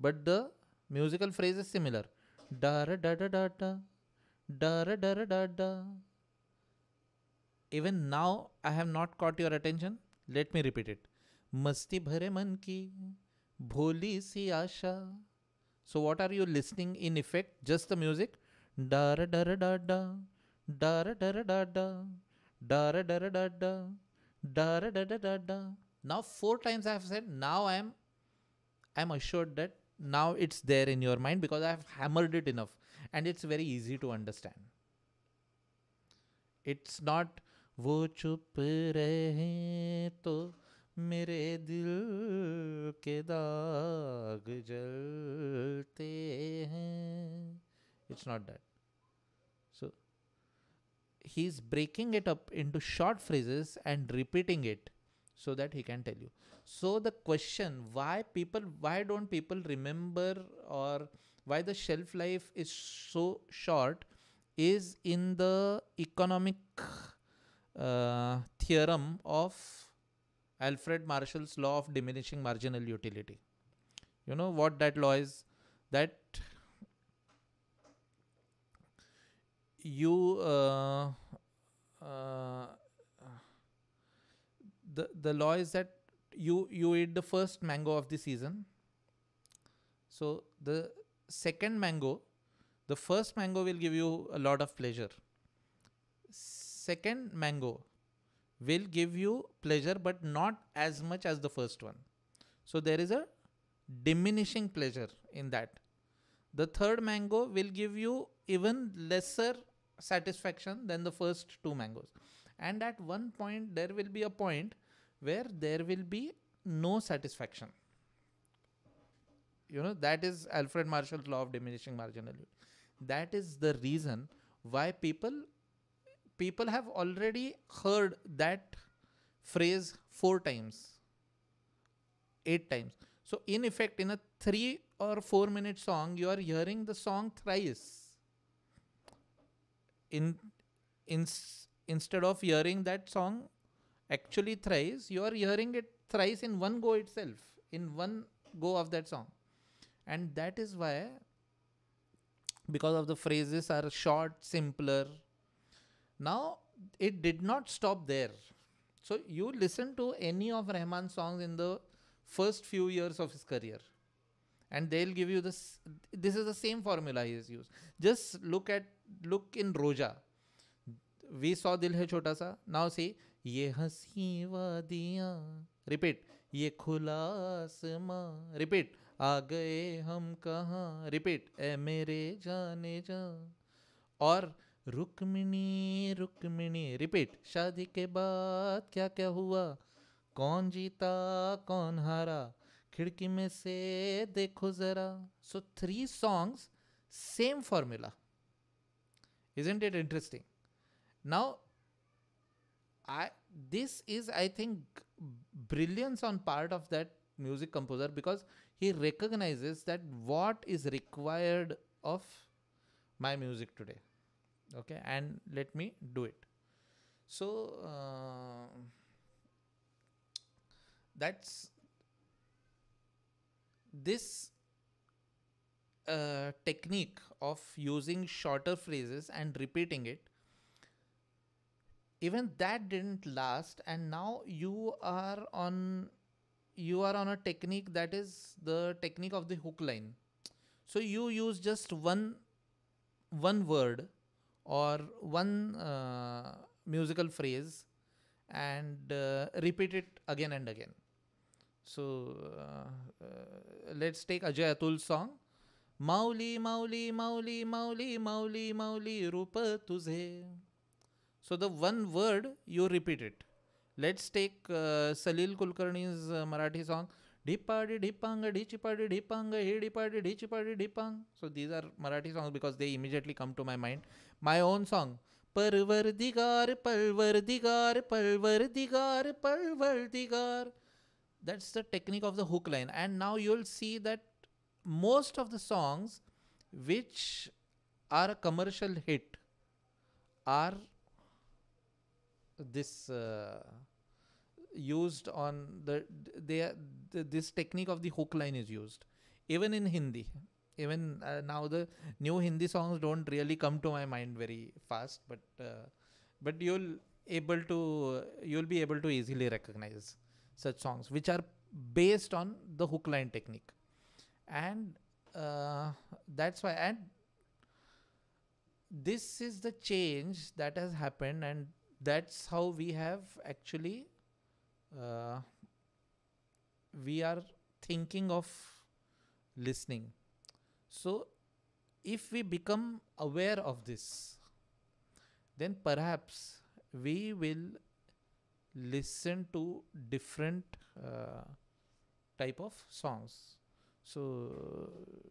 but the musical phrase is similar डर डर डाटा डर डर डाटा even now I have not caught your attention let me repeat it मस्ती भरे मन की भोली सी आशा so what are you listening in effect just the music डर डर डाडा डर डर डाडा डर डर डाडा डर डर डाडा now four times I have said now I am I am assured that now it's there in your mind because I have hammered it enough and it's very easy to understand it's not वो चुप रहे तो मेरे दिल के दाग जलते हैं It's not that. So he's breaking it up into short phrases and repeating it so that he can tell you. So the question why people why don't people remember or why the shelf life is so short is in the economic uh, theorem of Alfred Marshall's law of diminishing marginal utility. You know what that law is? That you uh, uh, the the law is that you you eat the first mango of the season. So the second mango, the first mango will give you a lot of pleasure. Second mango will give you pleasure, but not as much as the first one. So there is a diminishing pleasure in that. The third mango will give you even lesser satisfaction than the first two mangoes. And at one point, there will be a point where there will be no satisfaction. You know, that is Alfred Marshall's law of diminishing marginality. That is the reason why people people have already heard that phrase four times, eight times. So in effect, in a three or four minute song, you are hearing the song thrice in, in instead of hearing that song actually thrice, you are hearing it thrice in one go itself, in one go of that song. And that is why, because of the phrases are short, simpler. Now, it did not stop there. So, you listen to any of Rahman's songs in the first few years of his career. and they'll give you this this is the same formula he has used just look at look in roja we saw dil hai chota sa now see ye hansi wadiya repeat ye khula asma repeat aa gaye hum कहाँ repeat ae mere jaane ja aur rukmini rukmini repeat shaadi ke baad kya kya hua कौन जीता कौन हारा खिड़की में से देखो जरा so three songs same formula isn't it interesting now I this is I think brilliance on part of that music composer because he recognizes that what is required of my music today okay and let me do it so that's this uh, technique of using shorter phrases and repeating it even that didn't last and now you are on you are on a technique that is the technique of the hook line so you use just one one word or one uh, musical phrase and uh, repeat it again and again So uh, uh, let's take Ajay Atul's song. माऊली माऊली माऊली माऊली माऊली माऊली रूप तुझे so the one word you repeat it let's take Salil Kulkarni's Marathi song ढिपाडी ढिपांग ढिचिपाडी ढिपांग हे ढिपाडी ढिचिपाडी ढिपांग so these are Marathi song because they immediately come to my mind my own song परवर दिगार पलवर दिगार पलवर दिगार पलवर दिगार That's the technique of the hook line. And now you'll see that most of the songs which are a commercial hit are this uh, used on the they the, this technique of the hook line is used even in hindi even uh, now the new hindi songs don't really come to my mind very fast but uh, but you'll able to you'll be able to easily recognize such songs, which are based on the hook line technique. And uh, that's why, and this is the change that has happened, and that's how we have actually, uh, we are thinking of listening. So, if we become aware of this, then perhaps we will listen to different uh, type of songs so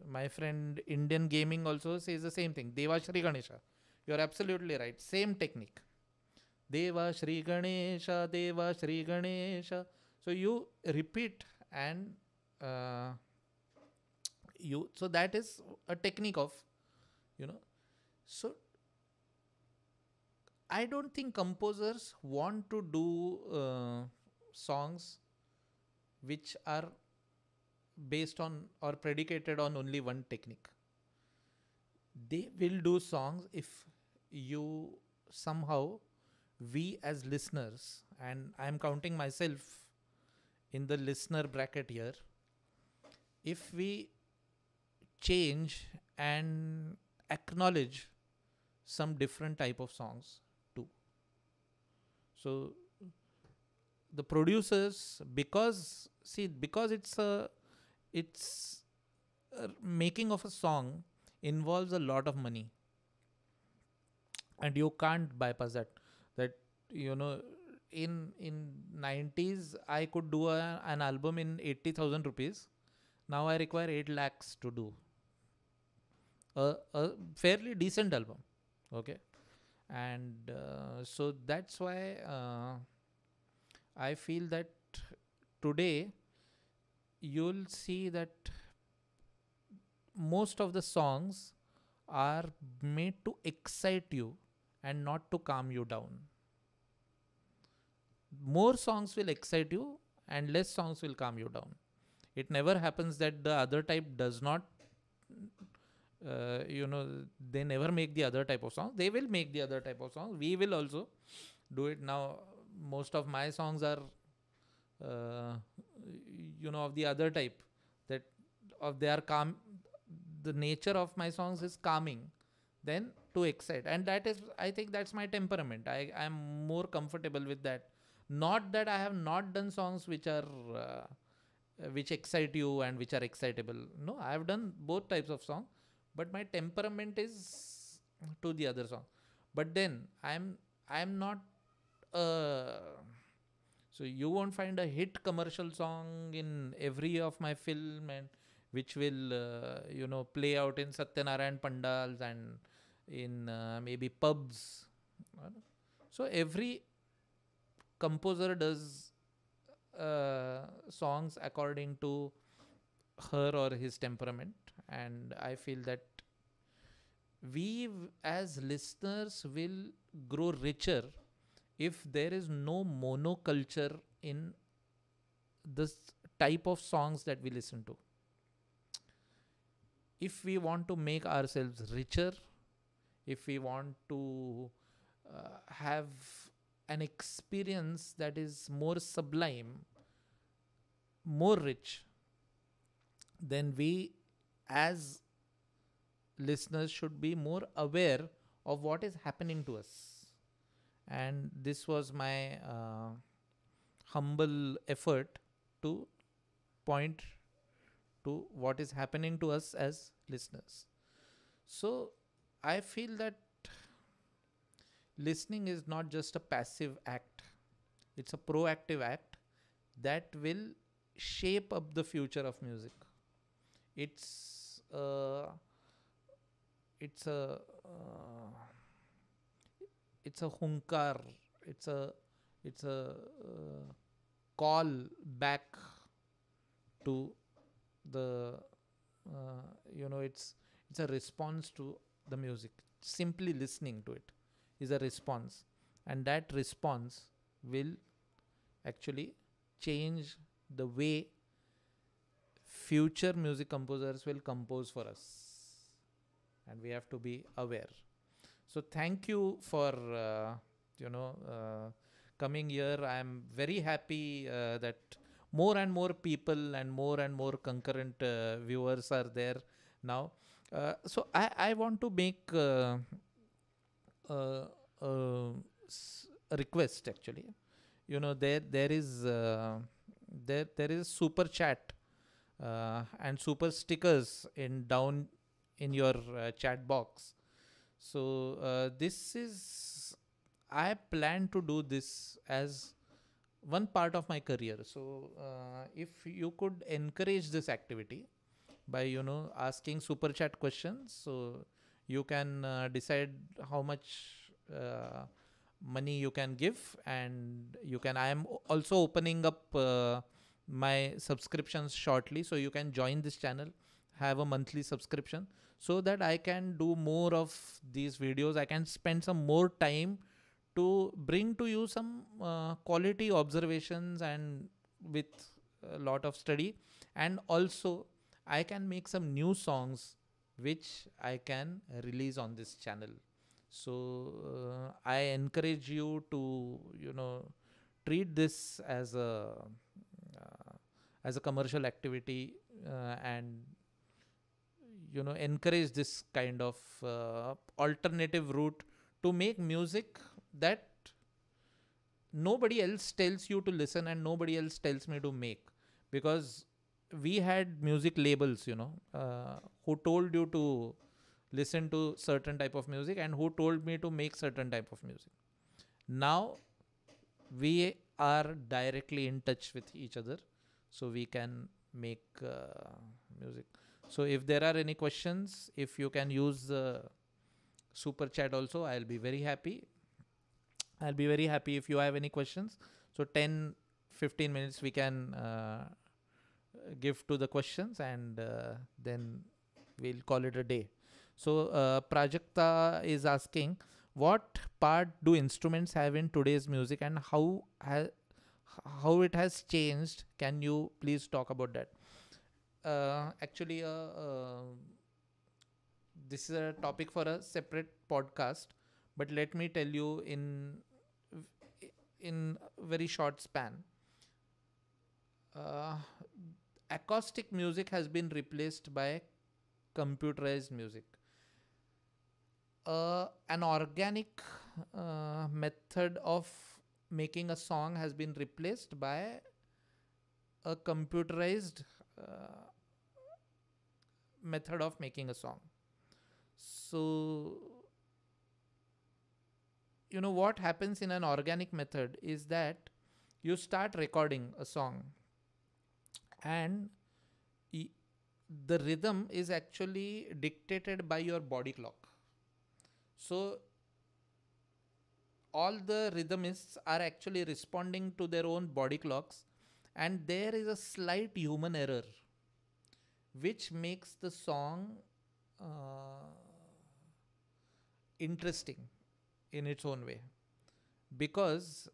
my friend indian gaming also says the same thing deva shri ganesha you are absolutely right same technique deva shri ganesha deva shri ganesha so you repeat and uh, you so that is a technique of you know so I don't think composers want to do uh, songs which are based on or predicated on only one technique. They will do songs if you somehow, we as listeners, and I'm counting myself in the listener bracket here, if we change and acknowledge some different type of songs so the producers, because see, because it's a, it's a making of a song involves a lot of money, and you can't bypass that. That you know, in in 90s, I could do a, an album in 80,000 rupees. Now I require 8 lakhs to do a, a fairly decent album. Okay and uh, so that's why uh, i feel that today you'll see that most of the songs are made to excite you and not to calm you down more songs will excite you and less songs will calm you down it never happens that the other type does not uh, you know they never make the other type of songs they will make the other type of songs we will also do it now most of my songs are uh, you know of the other type that of their calm the nature of my songs is calming then to excite and that is i think that's my temperament i am more comfortable with that not that i have not done songs which are uh, which excite you and which are excitable no i have done both types of songs but my temperament is to the other song but then i'm i'm not uh, so you won't find a hit commercial song in every of my film and which will uh, you know play out in satyanarayan pandals and in uh, maybe pubs so every composer does uh, songs according to her or his temperament and i feel that we as listeners will grow richer if there is no monoculture in this type of songs that we listen to if we want to make ourselves richer if we want to uh, have an experience that is more sublime more rich then we as listeners should be more aware of what is happening to us. And this was my uh, humble effort to point to what is happening to us as listeners. So I feel that listening is not just a passive act, it's a proactive act that will shape up the future of music. It's uh, it's a uh, it's a hunkar it's a it's a uh, call back to the uh, you know it's it's a response to the music simply listening to it is a response and that response will actually change the way future music composers will compose for us and we have to be aware so thank you for uh, you know uh, coming here i am very happy uh, that more and more people and more and more concurrent uh, viewers are there now uh, so i i want to make uh, a request actually you know there there is there there is super chat uh, and super stickers in down in your uh, chat box so uh, this is i plan to do this as one part of my career so uh, if you could encourage this activity by you know asking super chat questions so you can uh, decide how much uh, money you can give and you can i am also opening up my subscriptions shortly. So you can join this channel, have a monthly subscription so that I can do more of these videos. I can spend some more time to bring to you some uh, quality observations and with a lot of study. And also I can make some new songs which I can release on this channel. So uh, I encourage you to, you know, treat this as a as a commercial activity uh, and you know encourage this kind of uh, alternative route to make music that nobody else tells you to listen and nobody else tells me to make because we had music labels you know uh, who told you to listen to certain type of music and who told me to make certain type of music now we are directly in touch with each other so we can make uh, music so if there are any questions if you can use the super chat also i'll be very happy i'll be very happy if you have any questions so 10 15 minutes we can uh, give to the questions and uh, then we'll call it a day so uh, prajakta is asking what part do instruments have in today's music and how has how it has changed. Can you please talk about that? Uh, actually, uh, uh, this is a topic for a separate podcast, but let me tell you in in very short span. Uh, acoustic music has been replaced by computerized music. Uh, an organic uh, method of making a song has been replaced by a computerized uh, method of making a song. So, you know, what happens in an organic method is that you start recording a song and the rhythm is actually dictated by your body clock. So, all the rhythmists are actually responding to their own body clocks and there is a slight human error which makes the song uh, interesting in its own way because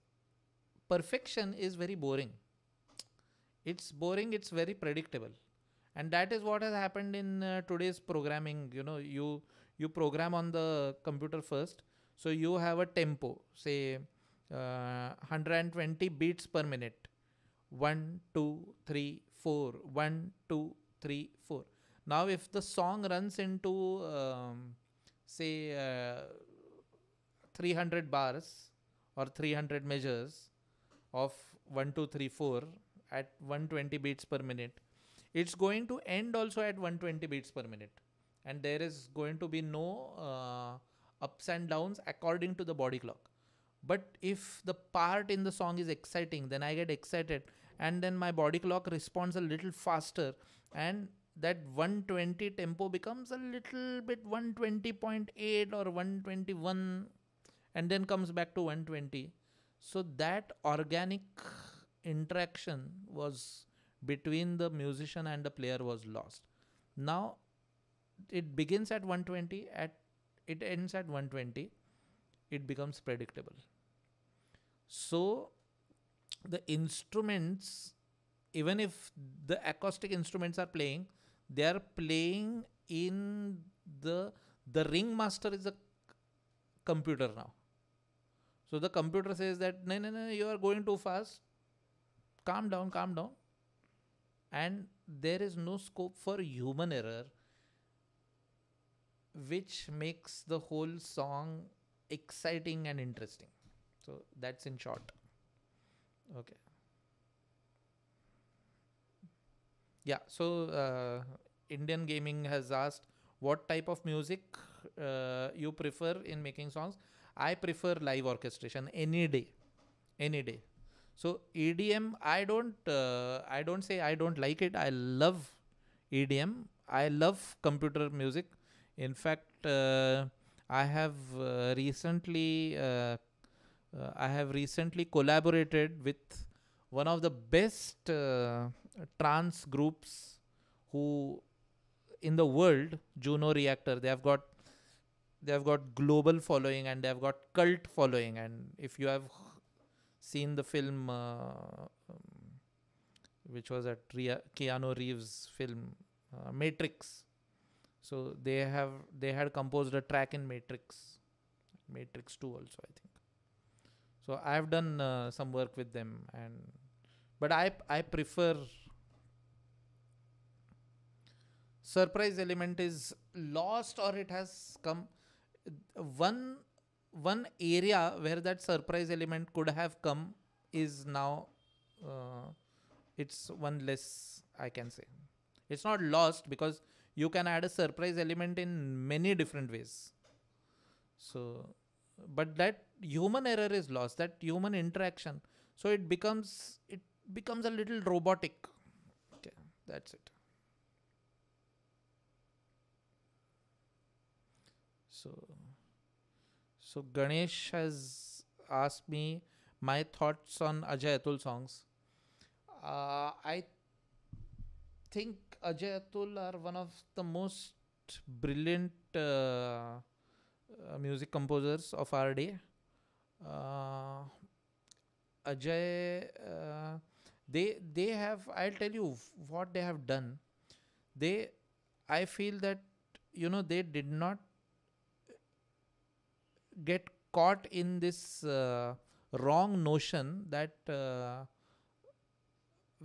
perfection is very boring it's boring it's very predictable and that is what has happened in uh, today's programming you know you you program on the computer first so you have a tempo, say uh, 120 beats per minute. 1, 2, 3, 4. 1, 2, 3, 4. Now if the song runs into, um, say, uh, 300 bars or 300 measures of 1, 2, 3, 4 at 120 beats per minute, it's going to end also at 120 beats per minute and there is going to be no uh, ups and downs according to the body clock. But if the part in the song is exciting, then I get excited and then my body clock responds a little faster and that 120 tempo becomes a little bit 120.8 or 121 and then comes back to 120 so that organic interaction was between the musician and the player was lost now it begins at 120 at it ends at 120 it becomes predictable so the instruments even if the acoustic instruments are playing they are playing in the the ringmaster is a computer now so the computer says that no no no you are going too fast calm down calm down and there is no scope for human error which makes the whole song exciting and interesting. So that's in short. Okay. Yeah, so uh, Indian Gaming has asked what type of music uh, you prefer in making songs. I prefer live orchestration any day, any day. So EDM, I don't, uh, I don't say I don't like it. I love EDM. I love computer music, in fact, uh, I have uh, recently uh, I have recently collaborated with one of the best trans groups who in the world Juno Reactor they have got they have got global following and they have got cult following and if you have seen the film uh, um, which was at Keanu Reeves film uh, Matrix so they have they had composed a track in Matrix, Matrix Two also I think. So I have done uh, some work with them, and but I I prefer surprise element is lost or it has come one one area where that surprise element could have come is now uh, it's one less i can say it's not lost because you can add a surprise element in many different ways so but that human error is lost that human interaction so it becomes it becomes a little robotic okay that's it so so ganesh has asked me my thoughts on ajay atul songs uh, i think Ajay Atul are one of the most brilliant uh, uh, music composers of our day. Uh, Ajay, uh, they they have. I'll tell you what they have done. They, I feel that you know they did not get caught in this uh, wrong notion that uh,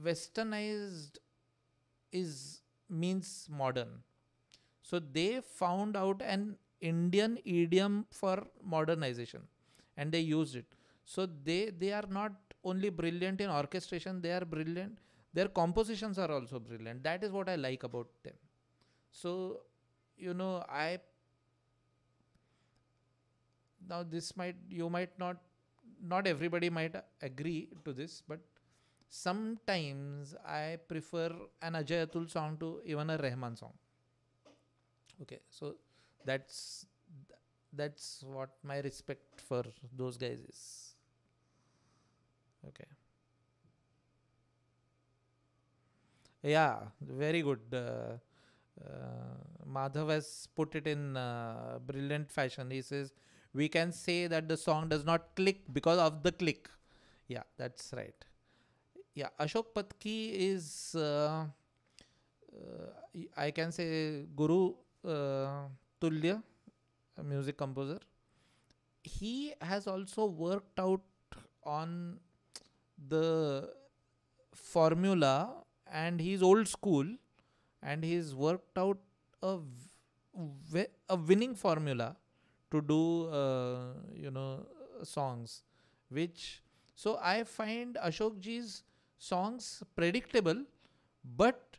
westernized is means modern. So they found out an Indian idiom for modernization and they used it. So they they are not only brilliant in orchestration, they are brilliant. Their compositions are also brilliant. That is what I like about them. So, you know, I now this might you might not not everybody might agree to this, but sometimes I prefer an Ajay Atul song to even a Rahman song. Okay, so that's that's what my respect for those guys is. Okay. Yeah, very good. Uh, uh, Madhav has put it in uh, brilliant fashion. He says, We can say that the song does not click because of the click. Yeah, that's right yeah ashok patki is uh, uh i can say guru uh, tulya a music composer he has also worked out on the formula and he's old school and he's worked out a winning formula to do uh, you know songs which so i find ashokji's songs predictable, but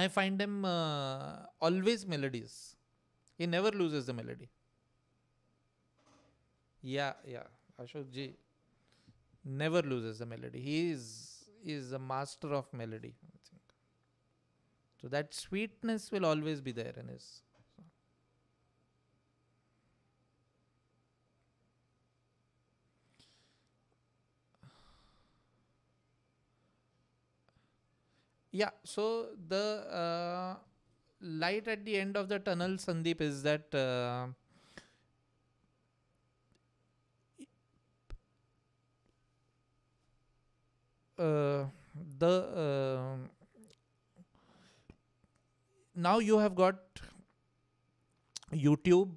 I find them uh, always melodies. He never loses the melody. Yeah, yeah. Ashok ji never loses the melody. He is, is a master of melody, I think. So that sweetness will always be there in his Yeah. So the uh, light at the end of the tunnel, Sandeep, is that uh, uh, the uh, now you have got YouTube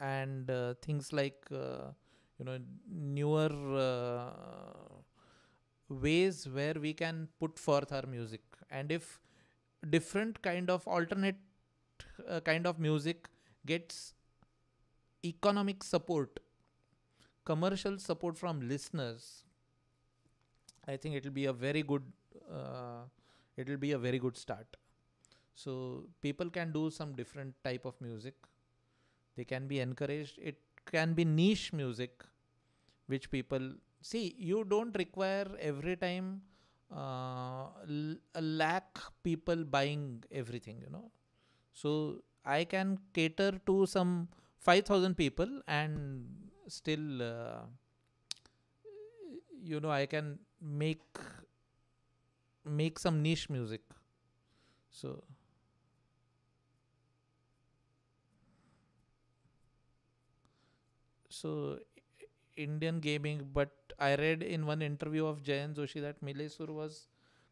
and uh, things like uh, you know newer ways where we can put forth our music and if different kind of alternate uh, kind of music gets economic support commercial support from listeners i think it'll be a very good uh, it'll be a very good start so people can do some different type of music they can be encouraged it can be niche music which people see you don't require every time uh, lack people buying everything, you know. So I can cater to some 5,000 people and still, uh, you know, I can make make some niche music. So. So Indian gaming, but I read in one interview of Jayant Joshi that Milesur was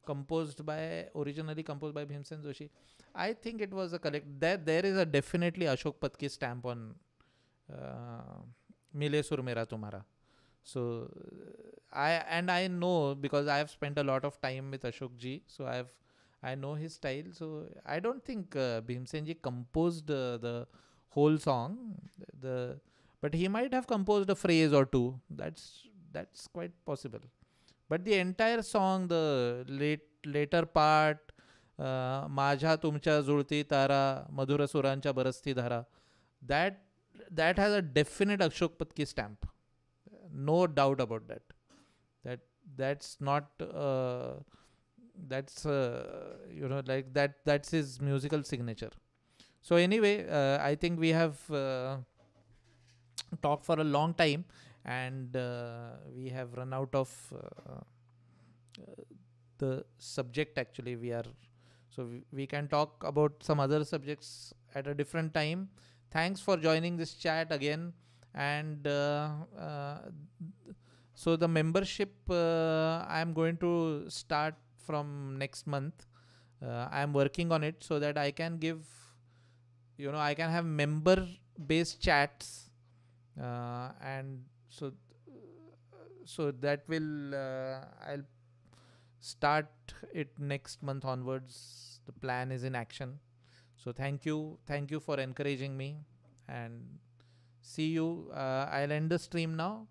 composed by originally composed by Bhimsen Joshi. I think it was a collect. There there is a definitely Ashok Patki stamp on uh, Milesur Mera Tumara. So uh, I and I know because I have spent a lot of time with Ashok ji, so I have I know his style. So I don't think uh, Bhimsen ji composed uh, the whole song. The but he might have composed a phrase or two that's that's quite possible but the entire song the late later part uh, tumcha zulti tara तारा barasti सुरांच्या that that has a definite Akshok Patki stamp no doubt about that that that's not uh, that's uh, you know like that that's his musical signature so anyway uh, i think we have uh, talk for a long time and uh, we have run out of uh, uh, the subject actually we are so we can talk about some other subjects at a different time thanks for joining this chat again and uh, so the membership i am going to start from next month uh, i am working on it so that i can give you know i can have member based chats uh, and so so that will uh, I'll start it next month onwards the plan is in action so thank you thank you for encouraging me and see you uh, i'll end the stream now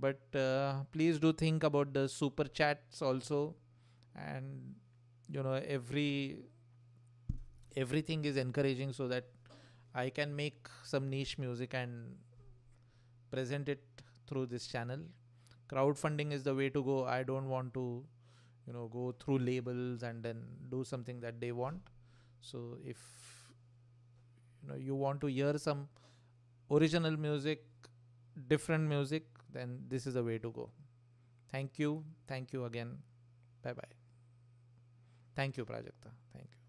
but uh, please do think about the super chats also and you know every everything is encouraging so that i can make some niche music and present it through this channel crowdfunding is the way to go i don't want to you know go through labels and then do something that they want so if you know you want to hear some original music different music then this is the way to go thank you thank you again bye bye thank you prajakta thank you